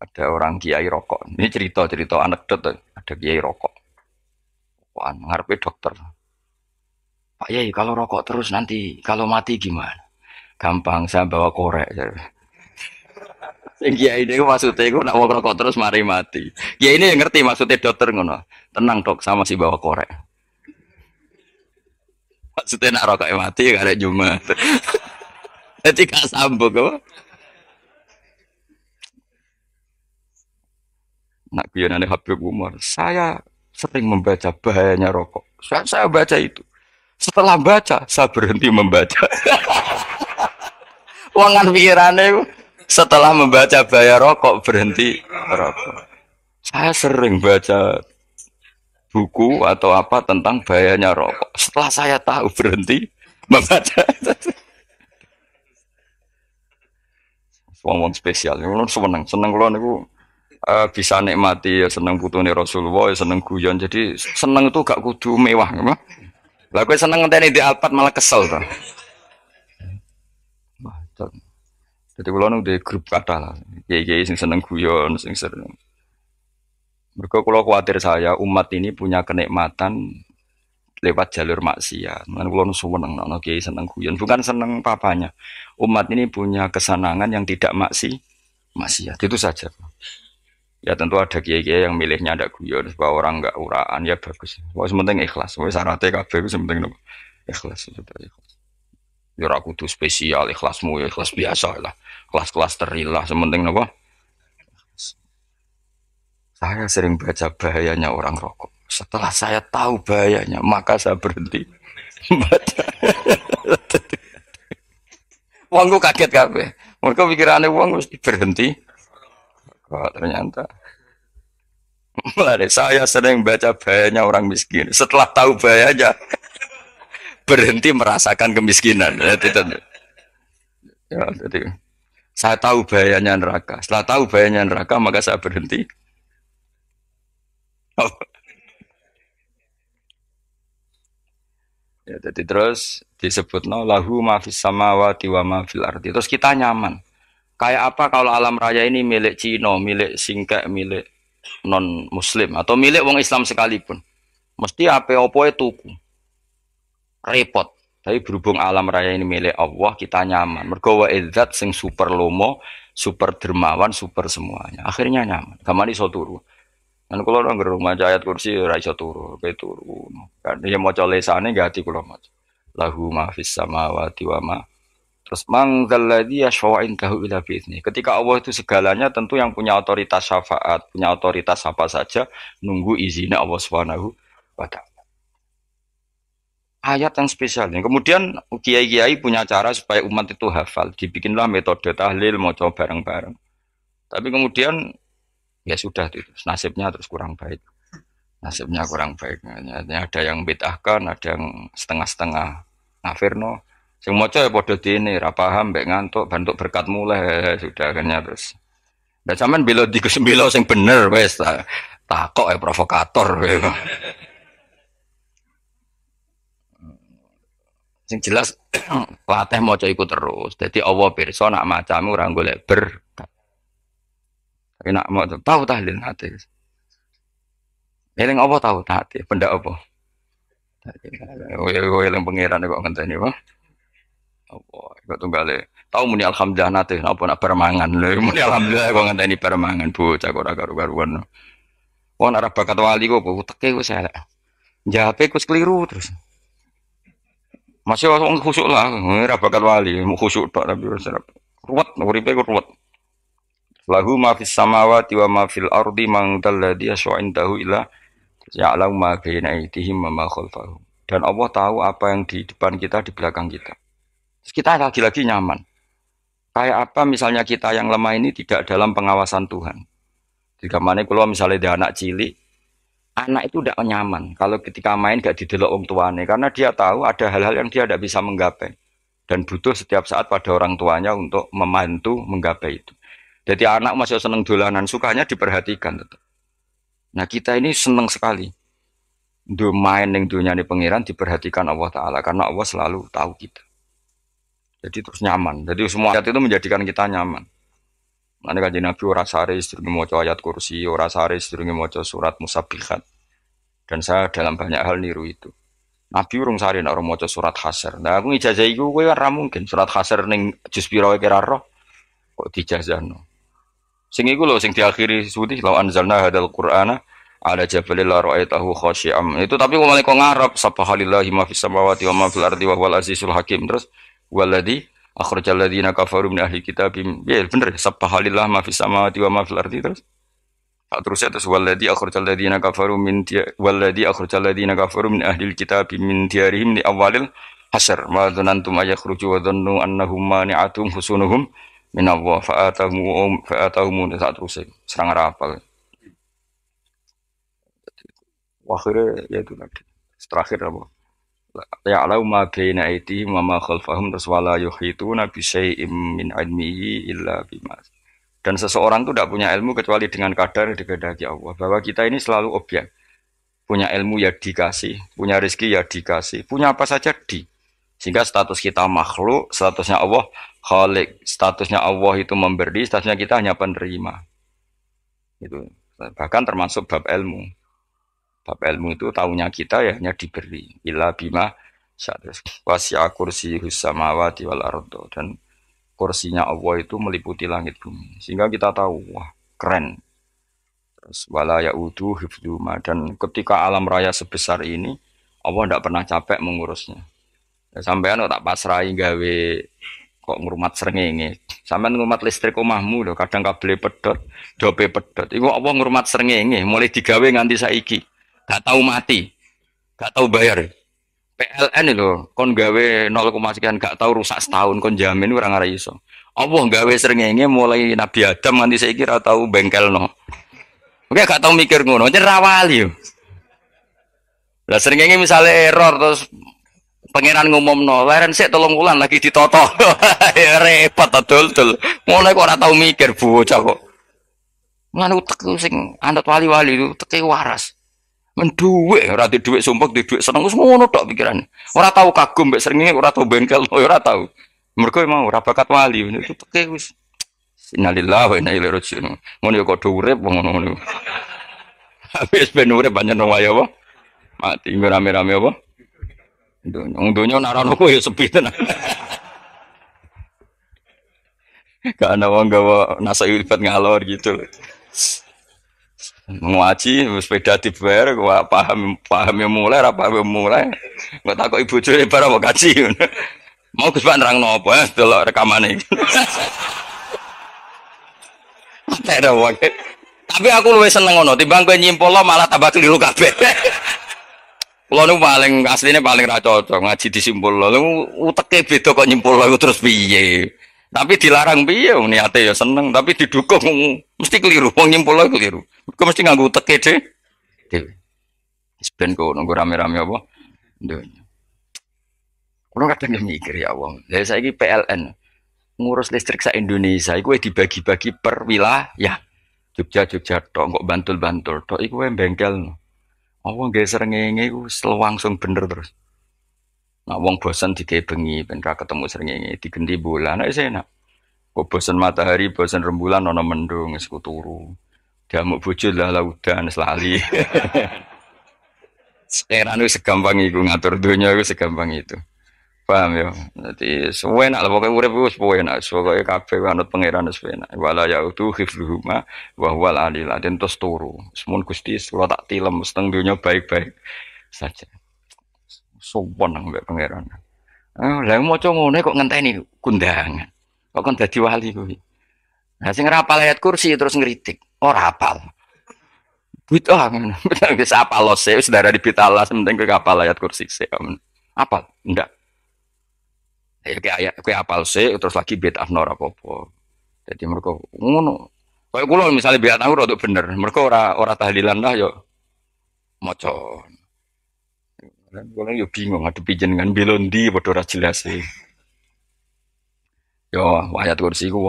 Ada orang kiai rokok. Ini cerita cerita anekdot. Ada kiai rokok. Rokokan ngarepe dokter. Pak Yai, kalau rokok terus nanti kalau mati gimana? Gampang, saya bawa korek. Sing kiai niku maksudnya iku nak mau rokok terus mari mati. Kiai ini yang ngerti maksudnya dokter ngono. Tenang dok sama si bawa korek. Maksudnya nak rokok mati gak ada cuma. Jadi gak sambung kok. Nak guyonan Habib Umar, saya sering membaca bahayanya rokok. Saya, saya baca itu. Setelah baca, saya berhenti membaca. Wangan pikirannya. Setelah membaca bayar rokok berhenti rokok. Saya sering baca buku atau apa tentang bahayanya rokok. Setelah saya tahu berhenti membaca. Wong-wong spesial, wong seneng, seneng lu niku uh, bisa nikmati ya seneng nih Rasulullah, ya seneng guyon. Jadi seneng itu gak kudu mewah, ya. Lah gue seneng nanti di Alphard malah kesel tuh jadi kulo nu grup kata lah. Kiai kiai sing seneng guyon, sing seneng. Mereka kalau khawatir saya umat ini punya kenikmatan lewat jalur maksiat. Mungkin kalau nu seneng, nono kiai seneng guyon. Bukan seneng papanya. Umat ini punya kesenangan yang tidak maksi maksiat. Itu saja. Ya tentu ada kiai-kiai yang milihnya ada guyon, supaya orang nggak uraan ya bagus. Wah, sementing ikhlas. Wah, syaratnya kafe itu sementing ikhlas. Sementing ikhlas ya tuh kudu spesial ikhlasmu ya ikhlas biasa lah kelas-kelas terilah sementing apa saya sering baca bahayanya orang rokok setelah saya tahu bahayanya maka saya berhenti baca kaget kabeh mereka pikirannya uang mesti berhenti kok ternyata Mulai saya sering baca bahayanya orang miskin. Setelah tahu bahayanya, berhenti merasakan kemiskinan. Ya, jadi saya tahu bahayanya neraka. Setelah tahu bahayanya neraka, maka saya berhenti. Oh. Ya, jadi terus disebut no lahu mafis sama wa mafil arti. Terus kita nyaman. Kayak apa kalau alam raya ini milik Cina, milik singkek, milik non muslim atau milik wong Islam sekalipun. Mesti apa opo itu? repot. Tapi berhubung alam raya ini milik Allah, kita nyaman. Mergawa edat sing super lomo, super dermawan, super semuanya. Akhirnya nyaman. Kamu iso turu. Kan kula nang rumah ayat kursi raih iso turu, pe turu. Kan ya maca gak gati kula maca. Lahu ma sama samawati wa ma Terus mang ya syawain tahu ila bi'izni. Ketika Allah itu segalanya tentu yang punya otoritas syafaat, punya otoritas apa saja nunggu izinnya Allah Swt. Wadah ayat yang spesial. Kemudian kiai-kiai punya cara supaya umat itu hafal. Dibikinlah metode tahlil, mau coba bareng-bareng. Tapi kemudian ya sudah itu nasibnya terus kurang baik. Nasibnya kurang baik. Ada yang bid'ahkan, ada yang setengah-setengah ngafirno. Semua coba ya padha dene, rapaham, paham mbek ngantuk, bantuk berkat mulai eh, sudah akhirnya terus. Dan zaman bela di kesembilan, yang bener tak kok ya provokator. Ya. Sing jelas latih maca iku terus. Dadi apa pirsa nak macamu ora golek berkat. Tapi nak maca tahu tahlil nate. Eling apa tahu nate? Pendak apa? Kowe yang pangeran kok ini, wah. Apa iku tunggale. Tahu muni alhamdulillah nate apa nak permangan Muni alhamdulillah kok ini permangan Cakor agar agar karu-karuan. nak arah bakat wali kok teke gue saya. Jape gue keliru terus. Masih orang khusyuk lah, ora bakal wali, khusyuk tok tapi wis ruwet, uripe ku ruwet. Lahu ma fis samawati wa ma fil ardi man dalladhi suain ila ya'lamu ma baina aydihim wa ma khalfahum. Dan Allah tahu apa yang di depan kita, di belakang kita. Terus kita lagi-lagi nyaman. Kayak apa misalnya kita yang lemah ini tidak dalam pengawasan Tuhan. Jika mana kalau misalnya dia anak cilik, anak itu tidak nyaman kalau ketika main gak didelok orang tuanya karena dia tahu ada hal-hal yang dia tidak bisa menggapai dan butuh setiap saat pada orang tuanya untuk membantu menggapai itu. Jadi anak masih seneng dolanan, sukanya diperhatikan tetap. Nah kita ini seneng sekali. Duh main yang dunia ini pangeran diperhatikan Allah Ta'ala karena Allah selalu tahu kita. Jadi terus nyaman. Jadi semua ayat itu menjadikan kita nyaman. Mana kan Nabi ora sare sedurunge maca ayat kursi, ora sare sedurunge maca surat musabihat. Dan saya dalam banyak hal niru itu. Nabi urung sare nek maca surat hasr. Nah aku ijazah iku kowe ora mungkin surat hasr neng juz pira kira roh kok dijazahno. Sing iku lho sing diakhiri suti law anzalna hadal qur'ana ala jabalil la ra'aitahu Itu tapi kok malah Arab, ngarep subhanallahi ma fis samawati wa ma fil ardi wa huwal azizul hakim. Terus waladi akhrajal ladzina kafaru min ahli kitabim. Ya bener, ya. subhanallah ma fis samawati wa ma fil ardi terus. Tak terus ya terus akhir akhrajal ladzina kafaru min akhir akhrajal ladzina kafaru min ahli kitabi min diarihim li awalil hasr wa dzanantum ayakhruju wa dhannu annahum atum husunuhum min Allah faatamu ni saat terus ya. serang rapal. Akhirnya ya itu lagi. Terakhir apa? ya'lau ma baina aydihim wa ma khalfahum terus wala Nabi nabi syai'im min ilmihi illa bima dan seseorang itu tidak punya ilmu kecuali dengan kadar dikehendaki Allah bahwa kita ini selalu objek punya ilmu ya dikasih punya rezeki ya dikasih punya apa saja di sehingga status kita makhluk statusnya Allah khalik statusnya Allah itu memberi statusnya kita hanya penerima itu bahkan termasuk bab ilmu Sebab ilmu itu tahunya kita ya hanya diberi. Ila bima syadus. Wasya kursi husamawati wal ardo. Dan kursinya Allah itu meliputi langit bumi. Sehingga kita tahu, wah keren. Terus wala ya'udu hifduma. Dan ketika alam raya sebesar ini, Allah tidak pernah capek mengurusnya. Ya, sampai anak tak pasrai gawe kok ngurmat serengenge. Sampai ngurmat listrik omahmu loh, kadang kabel pedot, dope pedot. itu Allah ngurmat serengenge, mulai digawe nganti saiki gak tahu mati gak tahu bayar PLN itu, kon gawe 0, sekian gak tahu rusak setahun kon jamin orang ngarai iso Allah gawe ini mulai Nabi Adam nanti saya kira tahu bengkel no, Oke gak tahu mikir ngono jadi rawali yo lah misalnya error terus pangeran ngumum no leren saya tolong ulan lagi ditoto ya, repot adul dul mulai kok orang tahu mikir bocah kok Mulane utek sing anut wali-wali itu teke waras menduwe ora di dhuwit sumpek, di duit seneng semua ngono tok pikiran Ora tau kagum mbek srengenge, ora tau bengkel, ora tahu Mergo mau ora bakat wali, itu peke wis. Innalillahi wa inna ilaihi raji'un. Ngono ya kok urip ngono Habis ben urip banyak nawa wae apa? Mati rame-rame apa? Dunyo dunyo narono kok ya sepi tenan. Gak ana wong gawa nasa ilfat ngalor gitu Mengaji, sepeda dibayar gua paham paham yang mulai apa yang mulai. Gua takut ibu jare bar mau kaji. Mau Gus Pak nerang nopo ya eh, delok rekamane. Tidak wae. Tapi aku luwih seneng ngono timbang kowe lo malah tambah keliru kabeh. Lo nu paling aslinya paling raco cocok ngaji disimpul lo, Uteke beda kok nyimpul lo terus piye. Tapi dilarang piye niate ya seneng, tapi didukung mesti keliru, wong nyimpulno keliru. Kok mesti nganggo teke deh. Dewe. Wis ben kok nunggu rame-rame apa? Dunia. Kulo kadang mikir ya Allah, lha saiki PLN ngurus listrik sa Indonesia iku dibagi-bagi per wilayah. Jogja Jogja tok kok Bantul Bantul tok iku bengkel. Apa nggih serengenge iku langsung bener terus. Nah, wong bosan dikai bengi, ketemu ketemu ini, digendi bulan, nah, nak, Kok bosan matahari, bosan rembulan, nono mendung, sekuturu. Dia mau bujul lah laudan selali. Sekarang itu segampang itu ngatur dunia itu segampang itu. Paham ya? Jadi semua enak lah pokoknya urep itu semua enak. Pokoknya kafe anut pangeran itu enak. Wala ya itu hifluhuma wahwal alilah, adin terus turu. Semua gusti kalau tak tilam, setengah dunia baik-baik saja sopan nang mbek pangeran. Oh, ah, lha maca ngene kok ngenteni kundangan. Kok kon dadi wali kuwi. Nah sing ora apal ayat kursi terus ngritik. Ora apal. Bid'ah ngono. Wis apal lo se wis darah di pitala sementing kowe apal ayat kursi se. Apal? Ndak. Ya kayak ayat kowe apal se terus lagi bid'ah ora apa-apa. Jadi mereka ngono. Kayak kula misalnya biar tahu untuk bener, mereka ora ora tahlilan lah yo. Maca kalau yo bingung ngadepi jenengan belondi padha ora jelas e. Yo ayat kursi ku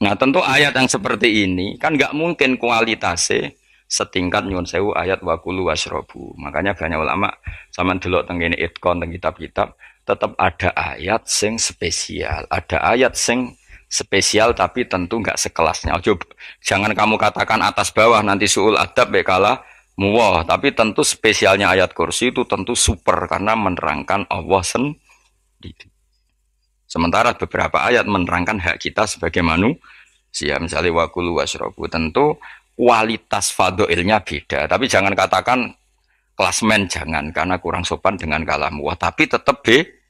Nah tentu ayat yang seperti ini kan nggak mungkin kualitasnya setingkat nyuwun sewu ayat wakulu wasrobu. Makanya banyak ulama sama delok tengene itkon teng kitab-kitab tetap ada ayat sing spesial, ada ayat sing spesial tapi tentu nggak sekelasnya. ojo jangan kamu katakan atas bawah nanti suul adab bekalah muwah tapi tentu spesialnya ayat kursi itu tentu super karena menerangkan Allah sendiri sementara beberapa ayat menerangkan hak kita sebagai manusia misalnya wakulu wasrobu tentu kualitas fadoilnya beda tapi jangan katakan klasmen jangan karena kurang sopan dengan kalam muwah tapi tetap beda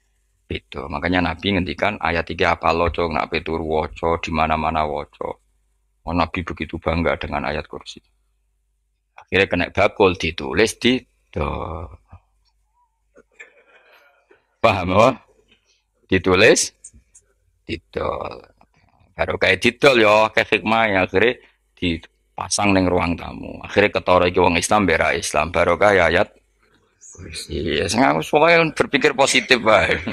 itu Makanya Nabi ngendikan ayat 3 apa loco nak petur woco di mana-mana woco. Oh, Nabi begitu bangga dengan ayat kursi. Akhirnya kena bakul ditulis di do. Paham apa? Ditulis didol. Baru kayak didol ya, kayak hikmah yang akhirnya dipasang neng ruang tamu. Akhirnya ketawa iki wong Islam berak Islam. Baru kayak ayat Iya, yes, saya yang berpikir positif baik.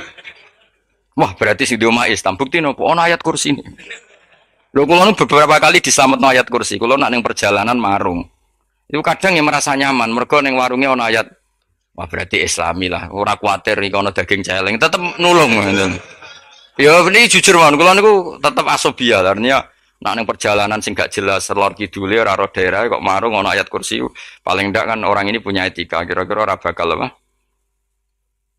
Wah berarti si dioma Islam bukti nopo oh ayat kursi ini. Lo kulo beberapa kali diselamat no ayat kursi. Kulo nak neng perjalanan marung. Itu kadang yang merasa nyaman, mergo ning warunge ana ayat Wah berarti islami lah, ora kuatir nih kono daging celeng, tetap nulung. Ya ini jujur man, kalau niku tetap asobia, artinya nak neng perjalanan sing gak jelas selor dulu ya raro daerah kok marung on ayat kursi paling ndak kan orang ini punya etika kira-kira ora bakal apa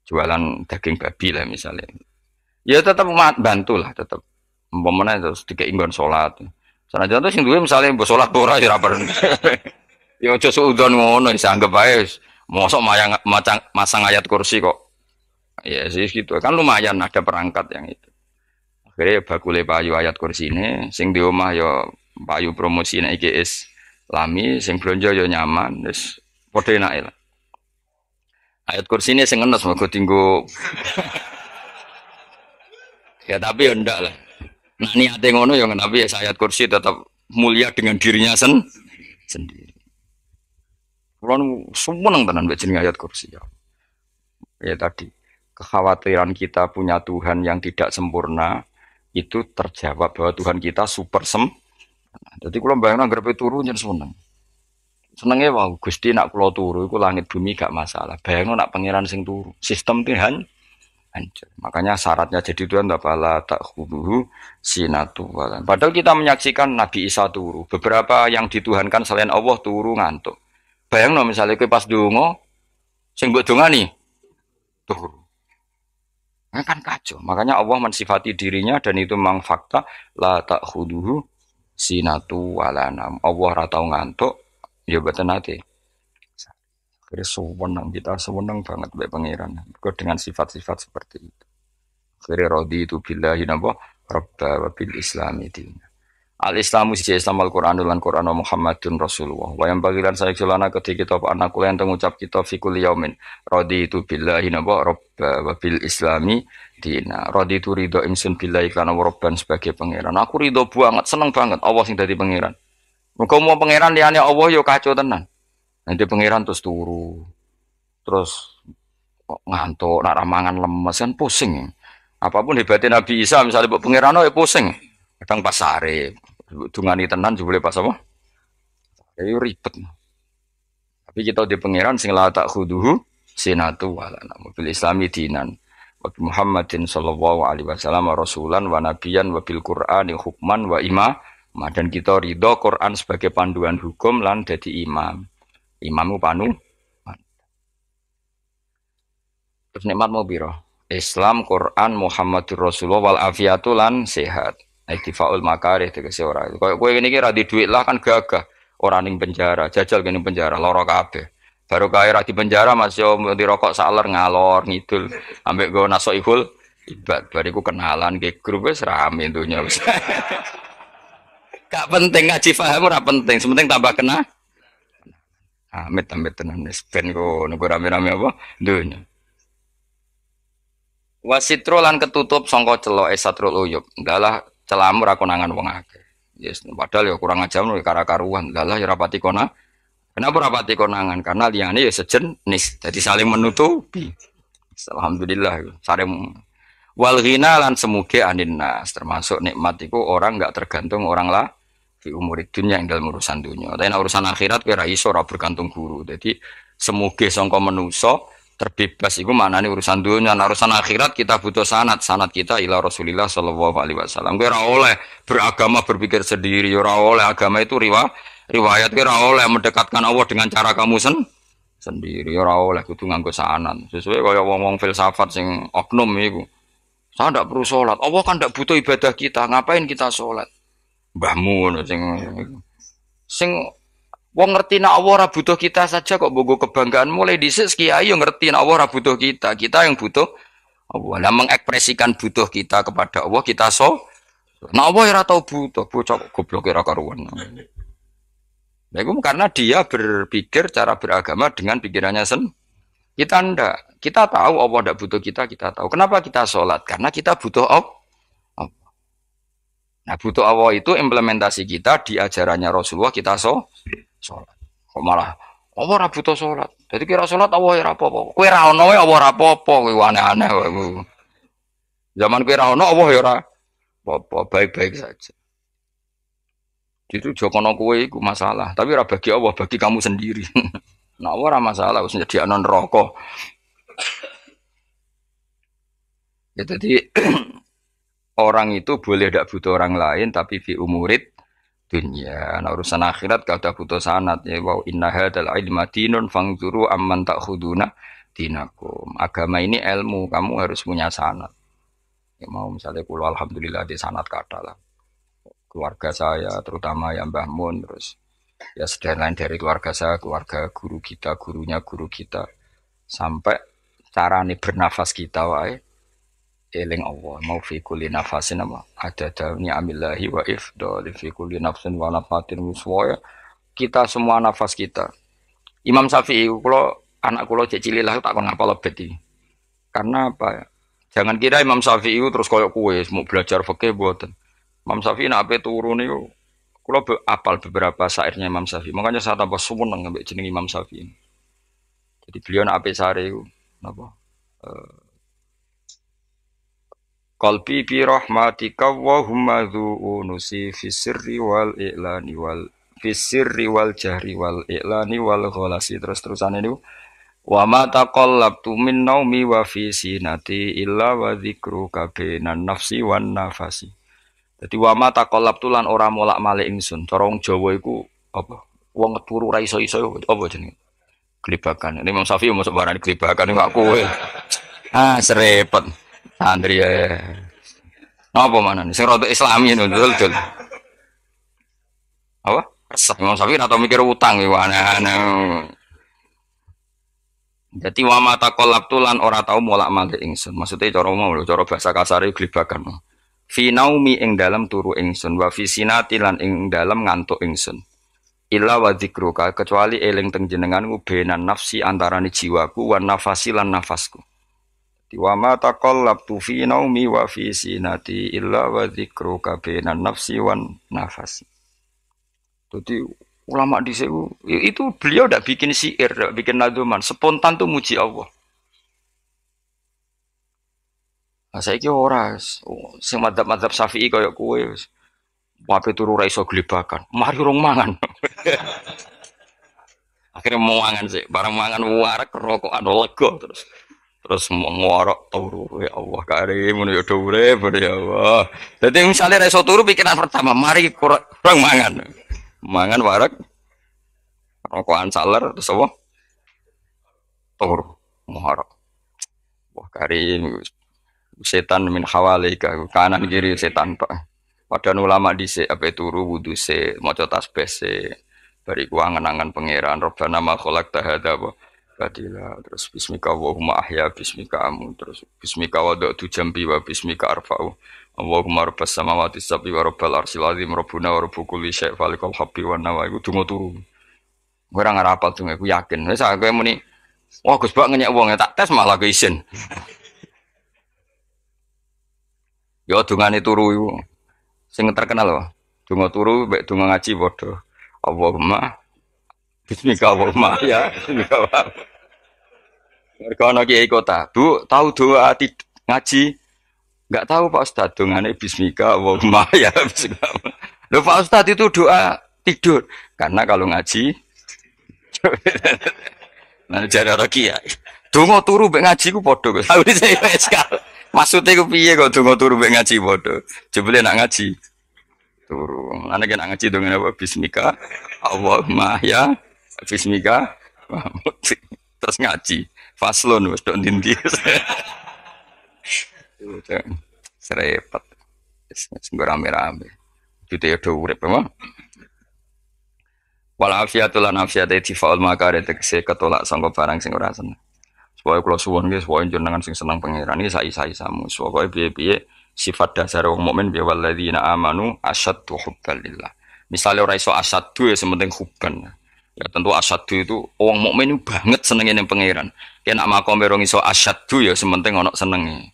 jualan daging babi lah misalnya ya tetap umat bantu lah tetap umpamanya terus dikeingon sholat sana jantung tuh sing misalnya mbok sholat ora ya Ya aja suudzon ngono disanggep ae mosok mayang macang, masang ayat kursi kok. Ya sih gitu. Kan lumayan ada perangkat yang itu. Akhirnya ya bakule payu ayat kursi ini, sing di omah ya payu promosi nek iki is lami, sing blonjo ya nyaman, terus padha enak lah. Ayat kursi ini sing enes mergo tinggu. ya tapi ya ndak lah. Nah niate ngono ya nabi ya ayat kursi tetap mulia dengan dirinya sen sendiri. Kulon seneng tenan mbek jenenge ayat kursi ya. Ya tadi kekhawatiran kita punya Tuhan yang tidak sempurna itu terjawab bahwa Tuhan kita super sem. Jadi kalau bayangin anggar turu jadi seneng. Senengnya wah gusti nak kulo turun itu langit bumi gak masalah. Bayangin nak pangeran sing turun sistem Tuhan hancur. Makanya syaratnya jadi Tuhan tak pala tak hubuhu sinatu Padahal kita menyaksikan Nabi Isa turun Beberapa yang dituhankan selain Allah turun ngantuk. Bayang no misalnya kue pas dungo, sing buat dunga nih, tuh. Ini kan kacau. Makanya Allah mensifati dirinya dan itu memang fakta. La tak huduhu sinatu walanam. Allah ratau ngantuk, ya betul nanti. Akhirnya sewenang, kita sewenang banget baik pangeran. Dengan sifat-sifat seperti itu. Akhirnya rodi itu billahi nabah, rabba wabil islami dina. Al Islamu si Islam Al Quran dan Quran Muhammadun Rasulullah. Wa yang bagilan saya kelana ketika kita anak kuliah yang mengucap kita fikul Yamin. Rodi itu hina bo rob wabil Islami dina. Rodi itu ridho insun iklan karena warobban sebagai pangeran. Aku ridho banget, seneng banget. Allah sing dari pangeran. Muka mau pangeran dia hanya Allah yo ya kacau tenan. Nanti pangeran terus turu, terus ngantuk, nak ramangan lemes kan pusing. Apapun hebatnya Nabi Isa misalnya buat pangeran oh ya pusing. Kadang pasare, Tungani tenan jebule pas apa? Ya ribet. Tapi kita di pangeran sing la tak khuduhu sinatu wala na mobil islami dinan. Wa Muhammadin sallallahu alaihi wasallam rasulan wa nabiyan wa bil qur'ani hukman wa imam. Nah, dan kita ridho Quran sebagai panduan hukum lan jadi imam. Imammu panu. Terus nikmat mau biro. Islam, Quran, Muhammadur Rasulullah wal afiatu sehat. Idifaul makarih tegese ora. Kayak kowe ngene iki ra di duit lah kan gagah. orang ning penjara, jajal gini penjara lorok kabeh. Baru kaya ra di penjara masih di rokok saler ngalor ngidul. Ambek go naso ihul ibad bariku kenalan ke grup wis rame dunya wis. Gak penting ngaji paham ora penting, sementing tambah kena. Amit amit tenan wis ben go nunggu rame-rame apa dunya. Wasitro lan ketutup songko celok esatrul uyub. Dalah celamu ra konangan wong akeh. Yes, padahal ya kurang aja menurut ya karakaruan karuan. Lah ya rapati kona. Kenapa rapati konangan? Karena liyane ya sejenis. Jadi saling menutupi. Alhamdulillah ya. saling wal ghina lan semuge anin nas termasuk nikmat itu orang nggak tergantung orang lah di umur dunia yang dalam urusan dunia tapi urusan akhirat kira iso ora bergantung guru jadi semuge songko menuso terbebas itu mana nih urusan dunia nah, urusan akhirat kita butuh sanat sanat kita Ila rasulillah sallallahu alaihi wasallam gue oleh beragama berpikir sendiri ora oleh agama itu riwa riwayat gue oleh mendekatkan Allah dengan cara kamu sen sendiri ora oleh kudu nganggo sanat sesuai kaya wong wong filsafat sing oknum itu saya tidak perlu sholat Allah kan tidak butuh ibadah kita ngapain kita sholat mbahmu sing sing Wong ngerti nak Allah ora butuh kita saja kok bogo kebanggaan mulai dhisik kiai ayo ngerti nak Allah ora butuh kita, kita yang butuh Allah. Lah mengekspresikan butuh kita kepada Allah kita so. Nak Allah ora tau butuh, bocah goblok ora karuan. Nah, itu karena dia berpikir cara beragama dengan pikirannya sen. Kita ndak, kita tahu Allah ndak butuh kita, kita tahu. Kenapa kita sholat? Karena kita butuh Allah. Nah, butuh Allah itu implementasi kita di ajarannya Rasulullah kita so sholat. Kok malah apa ora butuh sholat. Jadi kira sholat Allah ya apa-apa. Kue ora ono ya Allah ora apa-apa kowe aneh-aneh kowe. Zaman kue ora ono Allah ya ora apa-apa, baik-baik saja. Itu jokono kue itu masalah, tapi ora bagi Allah, bagi kamu sendiri. nah, ora masalah wis dia non rokok. ya jadi orang itu boleh tidak butuh orang lain tapi fi umurid dunia. Nah, urusan akhirat kata dah butuh sanat ya. Wow inna hadal ilma dinun fangzuru amman tak huduna dinakum. Agama ini ilmu, kamu harus punya sanat. Ya, mau misalnya kulo alhamdulillah di sanat kata lah. Keluarga saya terutama yang Mbah Mun terus ya sedang lain dari keluarga saya, keluarga guru kita, gurunya guru kita sampai cara nih bernafas kita wae eling Allah mau fi kulli nafasin apa ada dauni amillahi wa li fi kulli nafsin wa nafatin wiswaya kita semua nafas kita Imam Syafi'i kalau anak kula cek cilik lah tak kon lebet karena apa jangan kira Imam Syafi'i terus koyok kue mau belajar fikih buatan Imam Syafi'i nak ape turu niku kula be, apal beberapa sairnya Imam Syafi'i makanya saya tambah seneng ambek jeneng Imam Syafi'i jadi beliau nak ape sare napa uh, Qalbi bi rahmatika wa humma unusi fisirri wal i'lani wal fisirri wal jahri wal i'lani wal ghalasi terus terusan ini wa ma taqallabtu min naumi wa fi sinati illa wa dzikru kabinan nafsi wan nafasi jadi wa ma taqallabtu lan ora molak-malik ingsun cara wong Jawa iku apa wong turu ra iso-iso apa jenenge kelibakan ini Imam Syafi'i masuk barang kelibakan aku ah serepet Santri ya. Apa mana nih? Sing rada Islami ngono dul Apa? resep Imam sapi atau mikir utang iki ya, Jadi wa mata kolap tulan ora tau mola mati ingsun. Maksudnya coro mau lo coro bahasa kasar itu gelibakan. Fi naumi ing dalam turu ingsun wa fi sinati lan ing dalam ngantuk ingsun. Illa wa dzikruka kecuali eling teng jenenganku benan nafsi antarané jiwaku wa nafasi lan nafasku. Wa ma taqallabtu fi naumi wa fi sinati illa wa dzikruka bainan nafsi wan nafasi. Jadi ulama di situ itu beliau tidak bikin syair, tidak bikin naduman, spontan tuh muji Allah. Nah, saya kira orang, oh, sing madzhab-madzhab Syafi'i kayak kue, wape turu raiso gelibakan, Mari rong mangan. Akhirnya mau mangan sih, barang mangan warak ada lego terus terus ngorok turu ya Allah karim ngono ya dure ya Allah. jadi misalnya reso turu pikiran pertama mari kurang mangan. Mangan warak rokokan saler terus apa? Turu ngorok. Wah karim setan min khawalika kanan kiri setan Pak. Padahal ulama dice ape turu wudhu se maca tasbih se dari ku angan pangeran robbana makhluk khalaqta Badila terus bismika Allahumma ahya bismika amu terus bismika tu jambi wa bismika arfa'u Allahumma rabbas samawati sabi wa rabbal arsil azim rabbuna wa rabbu kulli syai' falikal habbi wa nawa iku donga turu gue ora ngarapal donga iku yakin wis aku muni wah Gus Bak ngenyek wong ya tak tes malah isin Yo ya, dungane turu iku sing terkenal loh. Donga turu mek donga ngaji padha Allahumma Bismika Allahumma ya, Bismika Allahumma. Mereka ana kiai kota, Bu, tahu doa ngaji? Enggak tahu Pak Ustaz, dongane Bismika Allahumma ya, Bismika. Loh Pak Ustaz itu doa tidur, karena kalau ngaji Nah, jadi ya. kiai. Dungo turu mbek ngaji ku padha Gus. Aku sekal. Maksude ku piye kok dungo turu mbek ngaji padha. Jebule nak ngaji. Turu. Ana nek nak ngaji dongene apa bismika Allahumma ya Bismika Mahmud terus ngaji faslon wis tok ndi serepet sing rame-rame jute ya do urip mah wal afiatul lan afiat ittifaul makare tegese ketolak sangka barang sing ora seneng supaya kula suwun nggih supaya jenengan sing seneng pangeran iki sai-sai samu supaya piye-piye sifat dasar wong mukmin bi naamanu amanu asyaddu hubban lillah misale ora iso asyaddu ya sementing hubban Ya tentu asyadu itu orang mukmin banget senengin yang pangeran. Kena makom berong iso asyadu ya sementing ono senenge.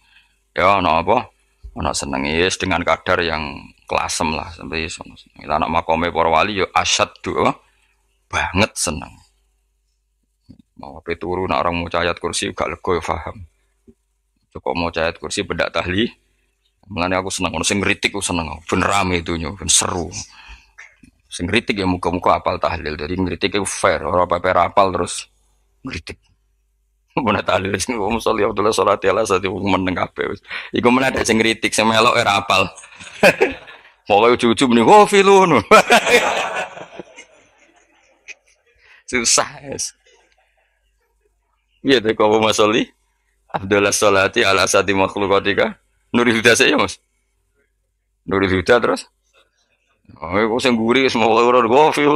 Ya ono apa? Ono senenge yes, ya, dengan kadar yang klasem lah sampai yes, ono seneng. Kita anak makom para wali ya asyadu oh, banget seneng. Mau apa itu urun orang mau cayat kursi gak lego ya faham. Cukup mau cayat kursi bedak tahli. Mengani aku seneng ono sing ngeritik aku seneng. Pun rame itu ben seru. Sing kritik ya muka-muka apal tahlil. Jadi ngritik itu fair. Orang apa apal terus ngritik Mana tahlil mau wong ya Abdullah sholat ya lah satu umum kabeh Iku mana ada sing kritik sing melok era ya apal. Pokoke ujung ujung muni oh filun. Susah. Iya deh kau Mas Abdullah sholati ala sati makhlukatika. Nuril Huda saya Mas. Nuril Huda terus. Oh, kok sing guri semua ora gofi.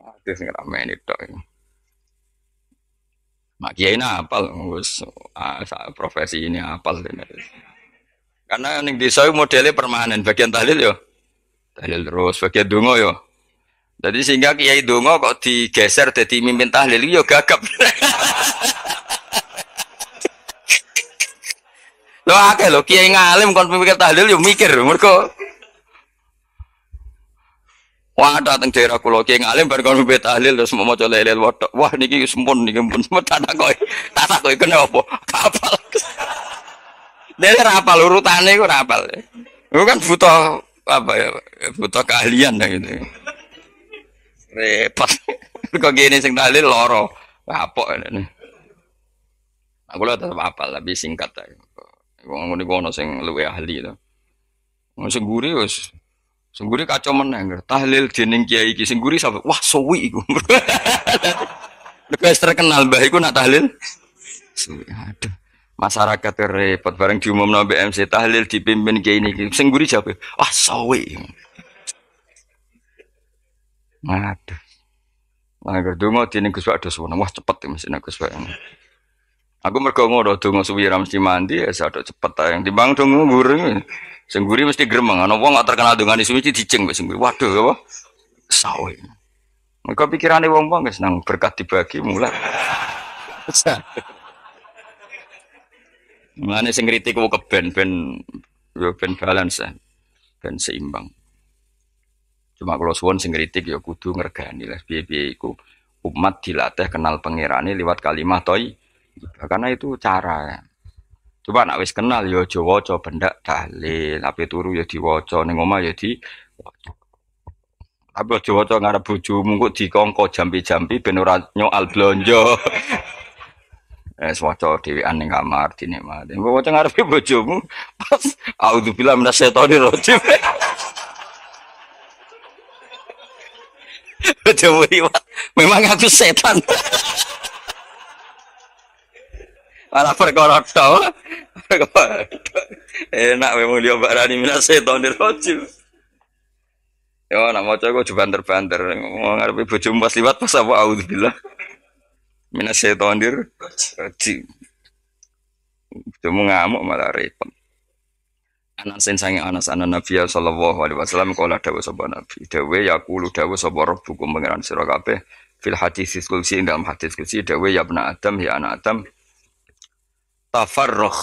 Ate sing rame ini tok. Mak Kiai ini apal, wis ah, profesi ini apal. Karena ning desa modelnya permanen, bagian tahlil yo. Tahlil terus, bagian donga yo. Jadi sehingga Kiai dungo kok digeser jadi mimpin tahlil yo gagap. Lo akeh lo kiai ngalim kon pemikir tahlil yo mikir mergo Wah, datang daerah kulo kiai ngalim bar kon pemikir tahlil terus mau maca lele wotok Wah niki sempun niki pun sempun tak takoki. Tak takoki kene opo Kapal. Dene ra apal urutane iku ra apal. Iku kan butuh apa ya? Butuh keahlian ya gitu. Repot. Kok gini sing tahlil loro. apa ini. Aku lah tetap lebih tapi singkat aja. Wong ngene ana sing luwe ahli to. Wong sing guri wis sing guri kaca meneng tahlil dening kiai iki sing guri sapa wah suwi iku. Nek terkenal mbah iku nak tahlil suwi. ada, masyarakat repot bareng diumum nabi MC tahlil dipimpin Kiai ini sing guri jawab wah sawi aduh Nah, gue tini kuswa dosa, wah cepet ya, mesin aku ini. Aku mergo ngono donga suwi ra mesti mandi ya sadok cepet yang Timbang donga guring. Sing guri mesti gremeng. Ana wong gak terkenal dongane suwi dijeng wis sing Waduh apa? Sawe. Mergo pikirane wong-wong wis nang berkat dibagi mulai. Mana sing kritik ku keben ben yo ben balance ben seimbang. Cuma kalau suwon sing kritik ya kudu ngergani lah piye-piye iku. Umat dilatih kenal pangerane liwat kalimat toy karena itu cara. Ya. Coba nak wis kenal yo ya aja jowo benda dalil, tapi turu yo ya diwaca ning omah yo ya di Tapi jowo waca ngarep bojomu mungkut dikongko jampi-jampi ben ora nyoal blonjo. eh swaco di ning kamar dinikmati. Mbok waca ngarepe bojomu pas auzubillah minasyaitonir rajim. Bojomu liwat. Memang aku setan. Malah perkara tau. Enak memang dia barani minas setan dirojim. Ya nak maca kok jebanter-banter. ngarepi bojomu pas liwat pas apa auzubillah. Minas setan dirojim. Cuma ngamuk malah repot. Anak sen sange anak anak Nabi sallallahu alaihi wasallam kala dawuh sapa Nabi. Dawe ya dawuh sapa buku pangeran sira kabeh fil hadis diskusi dalam hadis diskusi dawe ya benar Adam ya anak Adam tafarroh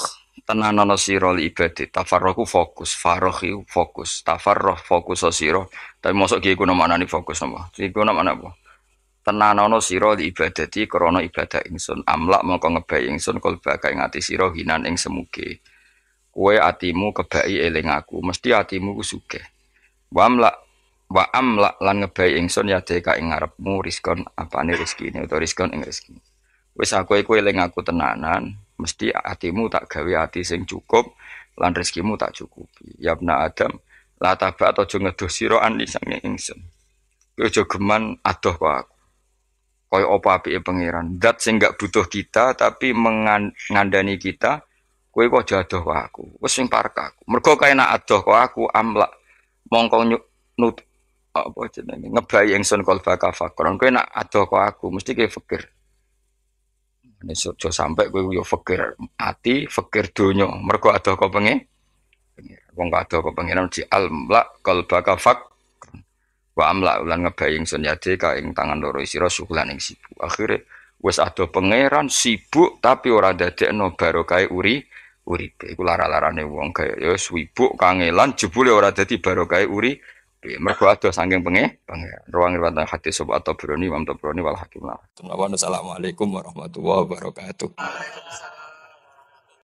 tenanono ana sira li ibadi tafarrohu fokus faroh iku fokus tafarroh fokus sira tapi mosok ki iku namane ni fokus napa ki iku namane apa tenan ana sira li ibadati krana ibadah ingsun amlak mongko ngebai ingsun kul bakai ing ati sira hinan ing semuge kowe atimu kebai eling aku mesti atimu ku sugih wa amlak wa amlak lan ngebai ingsun ya deka ing ngarepmu rizkon apane rezekine utawa riskon ing rezeki wis aku iku eling aku tenanan mesti hatimu tak gawe hati sing cukup lan rezekimu tak cukupi ya bna adam la taba atau jo ngedoh sira ani sange ingsun yo jo geman adoh kok aku koyo apa apike pangeran zat sing gak butuh kita tapi mengandani kita kowe kok jadoh kok aku wis sing parek aku mergo kae nak adoh kok aku amlak mongko nut apa jenenge ngebayi ingsun kalbaka fakron kowe nak adoh kok aku mesti kowe fikir ini sudah sampai gue yo fakir ati, fakir donya. Mergo ada kok pengen. Wong gak ada kau pengen nanti almla qalbaka fak wa amla ulan ngebayang sunyade ka tangan loro sira syukulan ing sibuk. akhirnya wes ada pangeran sibuk tapi ora baru kayak uri uripe. Iku lara-larane wong kaya ya sibuk kangelan jebule ora dadi barokahe uri. Mereka ada sanggeng pengeh, pengeh. ruang ruang hati sobat atau berani mam berani wal hakim lah assalamualaikum warahmatullahi wabarakatuh